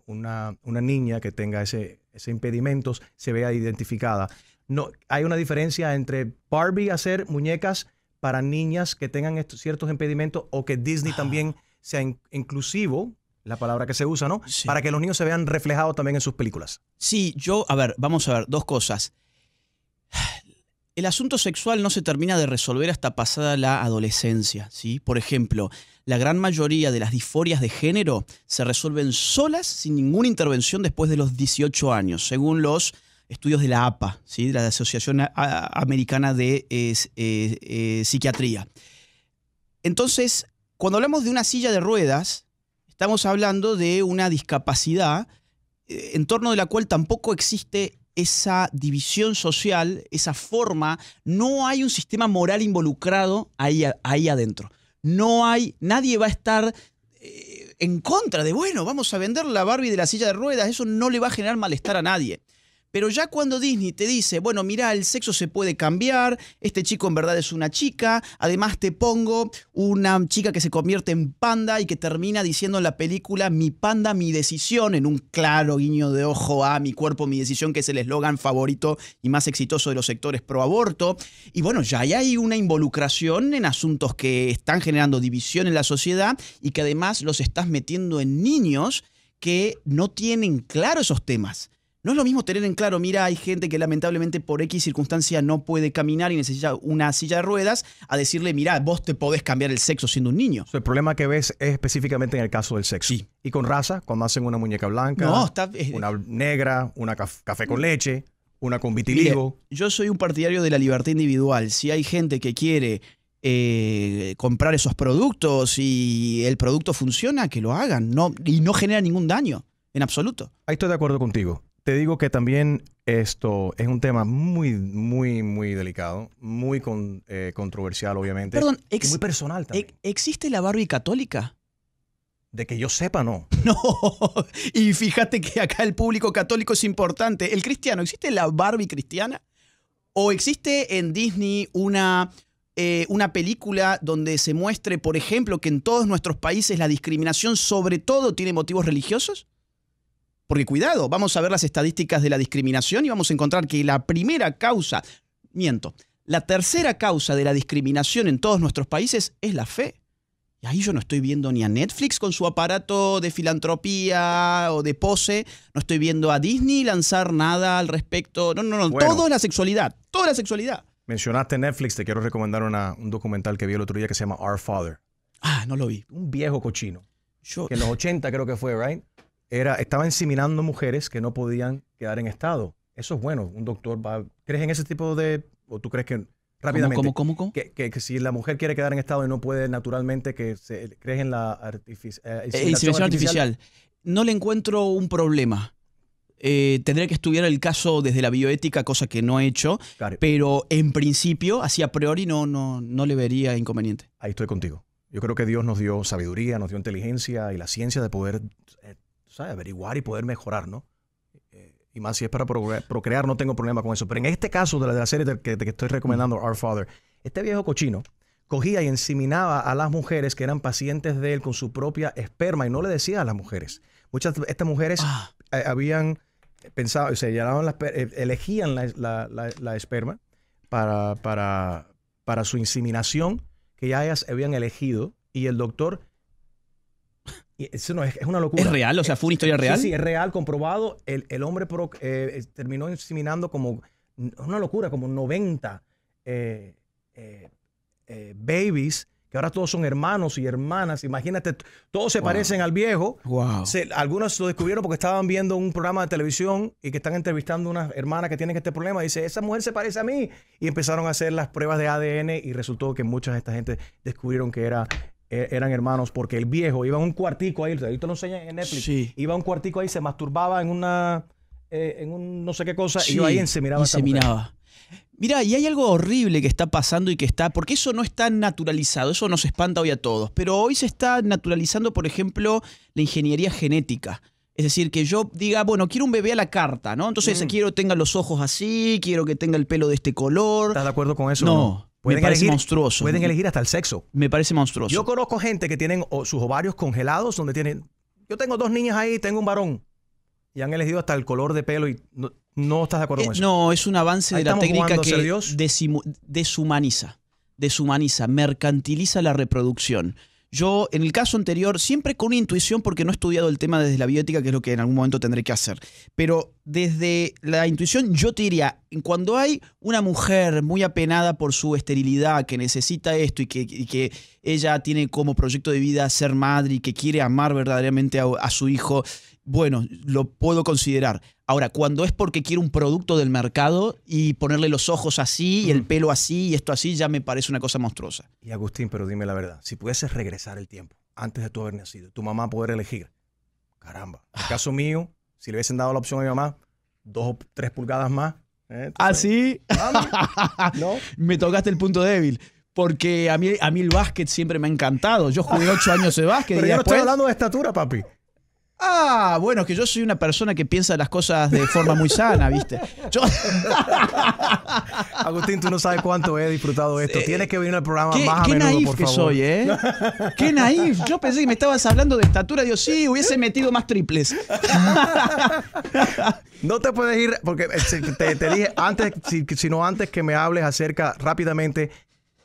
una, una, niña que tenga ese, ese impedimento, se vea identificada. No, hay una diferencia entre Barbie hacer muñecas para niñas que tengan ciertos impedimentos o que Disney también sea inclusivo, la palabra que se usa, ¿no? Para que los niños se vean reflejados también en sus películas. Sí, yo, a ver, vamos a ver, dos cosas el asunto sexual no se termina de resolver hasta pasada la adolescencia, ¿sí? Por ejemplo, la gran mayoría de las disforias de género se resuelven solas sin ninguna intervención después de los 18 años, según los estudios de la APA, ¿sí? de la Asociación Americana de eh, eh, Psiquiatría. Entonces, cuando hablamos de una silla de ruedas, estamos hablando de una discapacidad eh, en torno de la cual tampoco existe esa división social, esa forma, no hay un sistema moral involucrado ahí, ahí adentro. No hay, nadie va a estar eh, en contra de, bueno, vamos a vender la Barbie de la silla de ruedas, eso no le va a generar malestar a nadie. Pero ya cuando Disney te dice, bueno, mira, el sexo se puede cambiar, este chico en verdad es una chica, además te pongo una chica que se convierte en panda y que termina diciendo en la película, mi panda, mi decisión, en un claro guiño de ojo a mi cuerpo, mi decisión, que es el eslogan favorito y más exitoso de los sectores pro aborto. Y bueno, ya hay una involucración en asuntos que están generando división en la sociedad y que además los estás metiendo en niños que no tienen claro esos temas no es lo mismo tener en claro, mira, hay gente que lamentablemente por X circunstancia no puede caminar y necesita una silla de ruedas, a decirle, mira, vos te podés cambiar el sexo siendo un niño. el problema que ves es específicamente en el caso del sexo. Sí. Y con raza, cuando hacen una muñeca blanca, eh, una negra, una café con mm. leche, una con vitiligo. yo soy un partidario de la libertad individual. Si hay gente que quiere eh, comprar esos productos y el producto funciona, que lo hagan no, y no genera ningún daño en absoluto. Ahí estoy de acuerdo contigo te digo que también esto es un tema muy, muy, muy delicado, muy eh, controversial, obviamente. Perdón, muy personal ¿Existe la Barbie católica? De que yo sepa, no. No, y fíjate que acá el público católico es importante. El cristiano, ¿existe la Barbie cristiana? ¿O existe en Disney una, eh, una película donde se muestre, por ejemplo, que en todos nuestros países la discriminación sobre todo tiene motivos religiosos? Porque cuidado, vamos a ver las estadísticas de la discriminación y vamos a encontrar que la primera causa, miento, la tercera causa de la discriminación en todos nuestros países es la fe. Y ahí yo no estoy viendo ni a Netflix con su aparato de filantropía o de pose, no estoy viendo a Disney lanzar nada al respecto. No, no, no, todo es la sexualidad, toda la sexualidad. Mencionaste Netflix, te quiero recomendar un documental que vi el otro día que se llama Our Father. Ah, no lo vi. Un viejo cochino. Yo... Que en los 80 creo que fue, ¿right? era, estaba inseminando mujeres que no podían quedar en estado. Eso es bueno. Un doctor va. ¿Crees en ese tipo de.? ¿O tú crees que.? Rápidamente. ¿Cómo, cómo, cómo? Que, si la mujer quiere quedar en estado y no puede naturalmente, que se, crees en la eh, eh, artificial inseminación, artificial. No le encuentro un problema. Eh, tendría que estudiar el caso desde la bioética, cosa que no he hecho, pero en principio, así a priori, no, no, no le vería inconveniente. Ahí estoy contigo. Yo creo que Dios nos dio sabiduría, nos dio inteligencia y la ciencia de poder eh, ¿sabes? averiguar y poder mejorar, ¿no? Eh, y más si es para procrear, no tengo problema con eso. Pero en este caso de la, serie de, que, estoy recomendando, mm. Our Father, este viejo cochino cogía y inseminaba a las mujeres que eran pacientes de él con su propia esperma y no le decía a las mujeres. Muchas de estas mujeres ah. eh, habían pensado, o se eh, elegían la, la, la esperma para, para, para su inseminación que ya ellas habían elegido y el doctor es, una locura. ¿Es real? O sea, ¿fue una historia real? Sí, es real, comprobado. El, hombre eh, terminó inseminando como, una locura, como 90 eh, eh, babies, que ahora todos son hermanos y hermanas. Imagínate, todos se parecen al viejo. Wow. algunos lo descubrieron porque estaban viendo un programa de televisión y que están entrevistando a unas hermanas que tienen este problema. Dice, esa mujer se parece a mí. Y empezaron a hacer las pruebas de ADN y resultó que muchas de esta gente descubrieron que era e, eran hermanos porque el viejo iba a un cuartico ahí, ahorita lo enseñan en Netflix, iba a un cuartico ahí, se masturbaba en una, eh, en un no sé qué cosa, y iba ahí y se miraba. se miraba. Mira, y hay algo horrible que está pasando y que está, porque eso no está naturalizado, eso nos espanta hoy a todos, pero hoy se está naturalizando, por ejemplo, la ingeniería genética. Es decir, que yo diga, bueno, quiero un bebé a la carta, ¿no? Entonces mm. quiero que tenga los ojos así, quiero que tenga el pelo de este color. ¿Estás de acuerdo con eso? no? Pueden elegir, monstruoso. Pueden elegir hasta el sexo. Me parece monstruoso. Yo conozco gente que tienen sus ovarios congelados, donde tienen. Yo tengo dos niñas ahí, tengo un varón. Y han elegido hasta el color de pelo y no, estás de acuerdo eh, con eso. No, es un avance de la técnica que deshumaniza. Deshumaniza, mercantiliza la reproducción. Yo, en el caso anterior, siempre con intuición, porque no he estudiado el tema desde la biótica, que es lo que en algún momento tendré que hacer. Pero desde la intuición, yo te diría, cuando hay una mujer muy apenada por su esterilidad, que necesita esto y que, que ella tiene como proyecto de vida ser madre y que quiere amar verdaderamente a su hijo, bueno, lo puedo considerar. Ahora, cuando es porque quiero un producto del mercado y ponerle los ojos así y el mm. pelo así y esto así, ya me parece una cosa monstruosa. Y Agustín, pero dime la verdad, si pudieses regresar el tiempo antes de tu haber nacido, tu mamá poder elegir, caramba, en ah. caso mío, si le hubiesen dado la opción a mi mamá, dos o tres pulgadas más. ¿eh? Así. ¿Ah, ¿No? me tocaste el punto débil porque a mí, a mí el básquet siempre me ha encantado. Yo jugué ocho años de básquet. Pero no estoy hablando de estatura, papi. Ah, bueno, que yo soy una persona que piensa las cosas de forma muy sana, ¿viste? Agustín, tú no sabes cuánto he disfrutado esto. Tienes que venir al programa más a qué naif por que soy, ¿eh? Qué naif. Yo pensé que me estabas hablando de estatura. Dios, sí, hubiese metido más triples. no te puedes ir, porque eh, te, dije antes, sino antes que me hables acerca rápidamente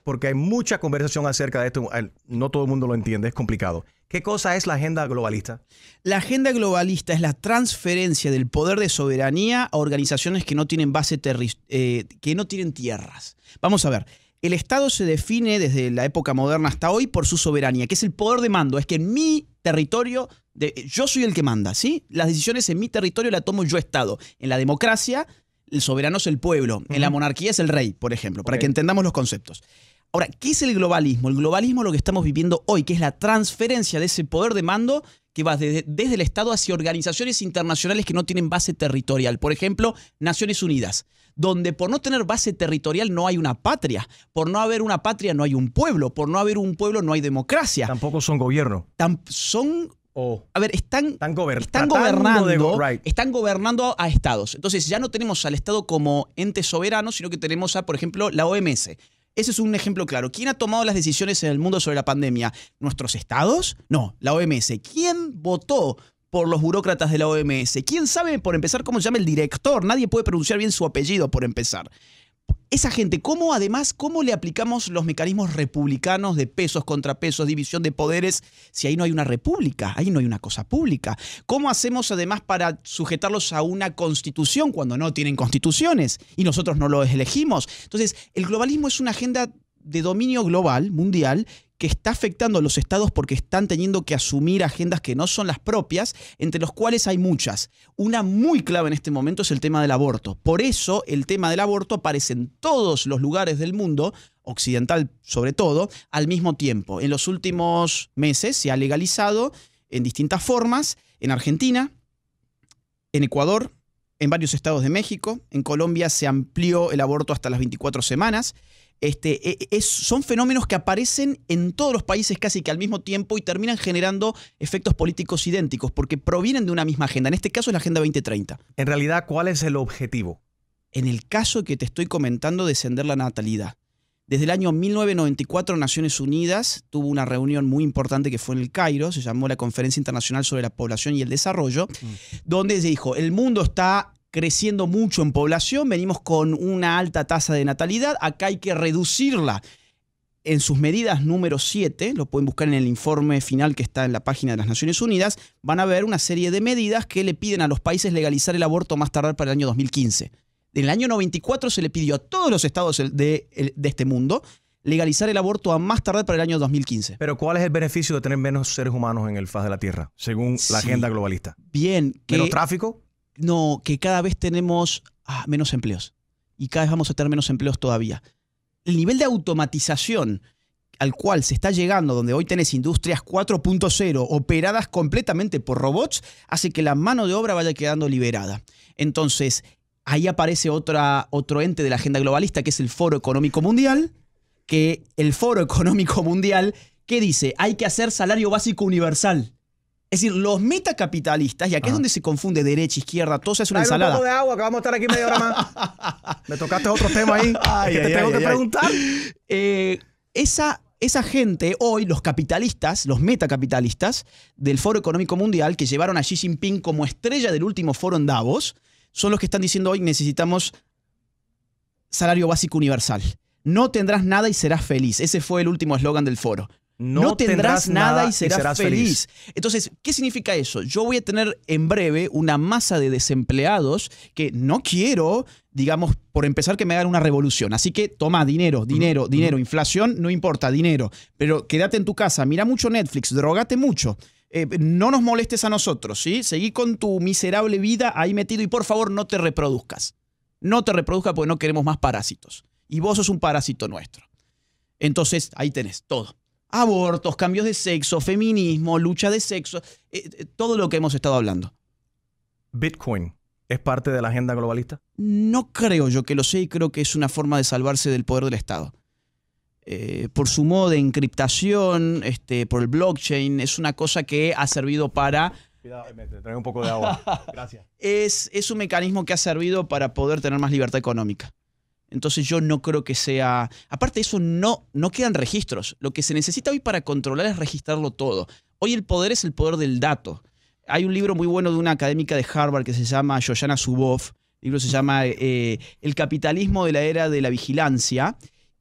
porque hay mucha conversación acerca de esto. No todo el mundo lo entiende, es complicado. ¿Qué cosa es la agenda globalista? La agenda globalista es la transferencia del poder de soberanía a organizaciones que no tienen base eh, que no tienen tierras. Vamos a ver. El Estado se define desde la época moderna hasta hoy por su soberanía, que es el poder de mando. Es que en mi territorio, yo soy el que manda, ¿sí? Las decisiones en mi territorio las tomo yo Estado. En la democracia, el soberano es el pueblo. En la monarquía es el rey, por ejemplo, para que entendamos los conceptos. Ahora, ¿qué es el globalismo? El globalismo es lo que estamos viviendo hoy, que es la transferencia de ese poder de mando que va desde, el Estado hacia organizaciones internacionales que no tienen base territorial. Por ejemplo, Naciones Unidas, donde por no tener base territorial no hay una patria, por no haber una patria no hay un pueblo, por no haber un pueblo no hay democracia. Tampoco son gobierno. son... A ver, están, están, gobernando, están gobernando a estados. Entonces ya no tenemos al Estado como ente soberano, sino que tenemos a, por ejemplo, la OMS, ese es un ejemplo claro. ¿Quién ha tomado las decisiones en el mundo sobre la pandemia? ¿Nuestros estados? No, la OMS. ¿Quién votó por los burócratas de la OMS? ¿Quién sabe, por empezar, cómo se llama el director? Nadie puede pronunciar bien su apellido, por empezar esa gente, ¿cómo además, cómo le aplicamos los mecanismos republicanos de pesos, contrapesos, división de poderes, si ahí no hay una república, ahí no hay una cosa pública? ¿Cómo hacemos además para sujetarlos a una constitución cuando no tienen constituciones y nosotros no los elegimos? Entonces, el globalismo es una agenda de dominio global, mundial, que está afectando a los estados porque están teniendo que asumir agendas que no son las propias, entre los cuales hay muchas. Una muy clave en este momento es el tema del aborto. Por eso el tema del aborto aparece en todos los lugares del mundo, occidental sobre todo, al mismo tiempo. En los últimos meses se ha legalizado en distintas formas, en Argentina, en Ecuador, en varios estados de México, en Colombia se amplió el aborto hasta las 24 semanas, este, e, e, son fenómenos que aparecen en todos los países casi que al mismo tiempo y terminan generando efectos políticos idénticos, porque provienen de una misma agenda. En este caso es la Agenda 2030. En realidad, ¿cuál es el objetivo? En el caso que te estoy comentando, descender la natalidad. Desde el año 1994 Naciones Unidas tuvo una reunión muy importante que fue en el Cairo, se llamó la Conferencia Internacional sobre la Población y el Desarrollo, mm. donde se dijo, el mundo está creciendo mucho en población, venimos con una alta tasa de natalidad, acá hay que reducirla. En sus medidas número 7, lo pueden buscar en el informe final que está en la página de las Naciones Unidas, van a ver una serie de medidas que le piden a los países legalizar el aborto más tarde para el año 2015. En el año 94 se le pidió a todos los estados de, este mundo legalizar el aborto a más tarde para el año 2015. Pero ¿cuál es el beneficio de tener menos seres humanos en el faz de la Tierra, según la agenda globalista? Bien. Que, tráfico? no, que cada vez tenemos ah, menos empleos y cada vez vamos a tener menos empleos todavía. El nivel de automatización al cual se está llegando, donde hoy tenés industrias 4.0 operadas completamente por robots, hace que la mano de obra vaya quedando liberada. Entonces, ahí aparece otra, otro ente de la agenda globalista, que es el Foro Económico Mundial, que el Foro Económico Mundial, que dice, hay que hacer salario básico universal. Es decir, los metacapitalistas, y aquí es donde se confunde derecha, izquierda, todo es una ensalada. Un poco de agua, que vamos a estar aquí media hora más. Me tocaste otro tema ahí. que te tengo que preguntar. Eh, esa esa gente, hoy los capitalistas, los metacapitalistas del Foro Económico Mundial, que llevaron a Xi Jinping como estrella del último foro en Davos, son los que están diciendo hoy necesitamos salario básico universal. No tendrás nada y serás feliz. Ese fue el último eslogan del foro no, tendrás, nada y serás, feliz. Entonces, ¿qué significa eso? Yo voy a tener en breve una masa de desempleados que no quiero, digamos, por empezar que me hagan una revolución. Así que toma dinero, dinero, dinero, inflación, no importa, dinero. Pero quédate en tu casa, mira mucho Netflix, drogate mucho. Eh, no nos molestes a nosotros, ¿sí? Seguí con tu miserable vida ahí metido y por favor no te reproduzcas. No te reproduzcas porque no queremos más parásitos. Y vos sos un parásito nuestro. Entonces, ahí tenés todo abortos, cambios de sexo, feminismo, lucha de sexo, eh, eh, todo lo que hemos estado hablando. Bitcoin. ¿Es parte de la agenda globalista? No creo yo que lo sé y creo que es una forma de salvarse del poder del Estado. Eh, por su modo de encriptación, este, por el blockchain, es una cosa que ha servido para... Cuidado, un poco de agua. Gracias. es un mecanismo que ha servido para poder tener más libertad económica. Entonces yo no creo que sea... Aparte eso, no, no quedan registros. Lo que se necesita hoy para controlar es registrarlo todo. Hoy el poder es el poder del dato. Hay un libro muy bueno de una académica de Harvard que se llama Shoshana Zuboff. El libro se llama eh, El capitalismo de la era de la vigilancia.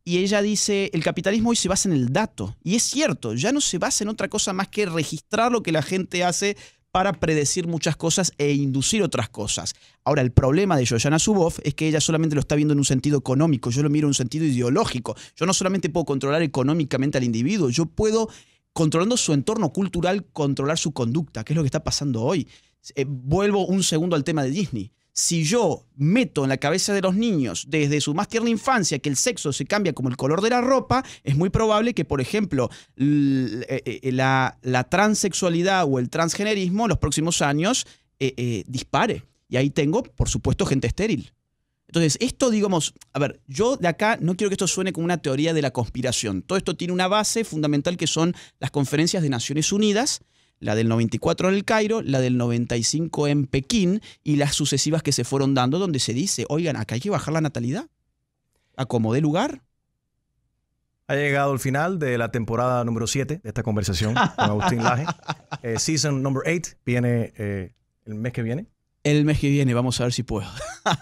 Y ella dice, el capitalismo hoy se basa en el dato. Y es cierto, ya no se basa en otra cosa más que registrar lo que la gente hace para predecir muchas cosas e inducir otras cosas. Ahora, el problema de Yoyana Zuboff es que ella solamente lo está viendo en un sentido económico, yo lo miro en un sentido ideológico. Yo no solamente puedo controlar económicamente al individuo, yo puedo, controlando su entorno cultural, controlar su conducta, que es lo que está pasando hoy. Eh, vuelvo un segundo al tema de Disney si yo meto en la cabeza de los niños desde su más tierna infancia que el sexo se cambia como el color de la ropa, es muy probable que, por ejemplo, eh, eh, la, transexualidad o el transgenerismo en los próximos años eh, dispare. Y ahí tengo, por supuesto, gente estéril. Entonces, esto, digamos, a ver, yo de acá no quiero que esto suene como una teoría de la conspiración. Todo esto tiene una base fundamental que son las conferencias de Naciones Unidas, la del 94 en el Cairo, la del 95 en Pekín y las sucesivas que se fueron dando donde se dice, oigan, acá hay que bajar la natalidad, Acomode lugar. Ha llegado el final de la temporada número 7 de esta conversación con Agustín Laje. Eh, season number 8 viene eh, el mes que viene. El mes que viene, vamos a ver si puedo.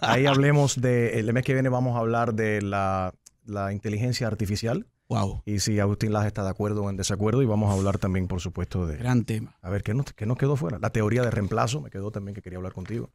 Ahí hablemos de, el mes que viene vamos a hablar de la, la inteligencia artificial Wow. Y si Agustín Laje está de acuerdo o en desacuerdo, y vamos a hablar también, por supuesto, de. Gran tema. A ver, ¿qué nos, quedó fuera? La teoría de reemplazo me quedó también que quería hablar contigo.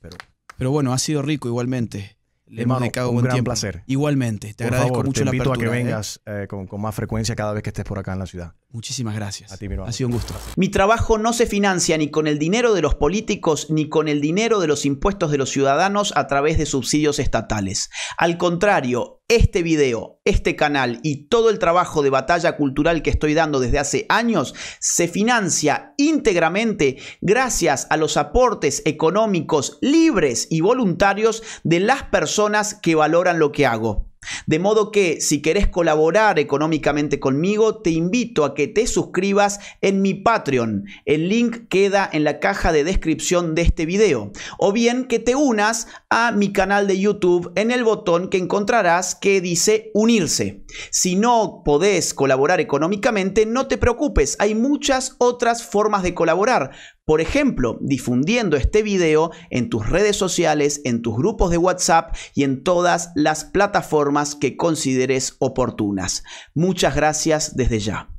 Pero, pero bueno, ha sido rico igualmente. Le hemos dedicado un gran placer. Igualmente, te agradezco mucho te invito a que ¿eh? vengas eh, con, más frecuencia cada vez que estés por acá en la ciudad. Muchísimas gracias. A ti, Ha sido un gusto. Mi trabajo no se financia ni con el dinero de los políticos ni con el dinero de los impuestos de los ciudadanos a través de subsidios estatales. Al contrario, este video, este canal y todo el trabajo de batalla cultural que estoy dando desde hace años se financia íntegramente gracias a los aportes económicos libres y voluntarios de las personas que valoran lo que hago. De modo que si querés colaborar económicamente conmigo, te invito a que te suscribas en mi Patreon. El link queda en la caja de descripción de este video. O bien que te unas a mi canal de YouTube en el botón que encontrarás que dice unirse. Si no podés colaborar económicamente, no te preocupes, hay muchas otras formas de colaborar por ejemplo, difundiendo este video en tus redes sociales, en tus grupos de WhatsApp y en todas las plataformas que consideres oportunas. Muchas gracias desde ya.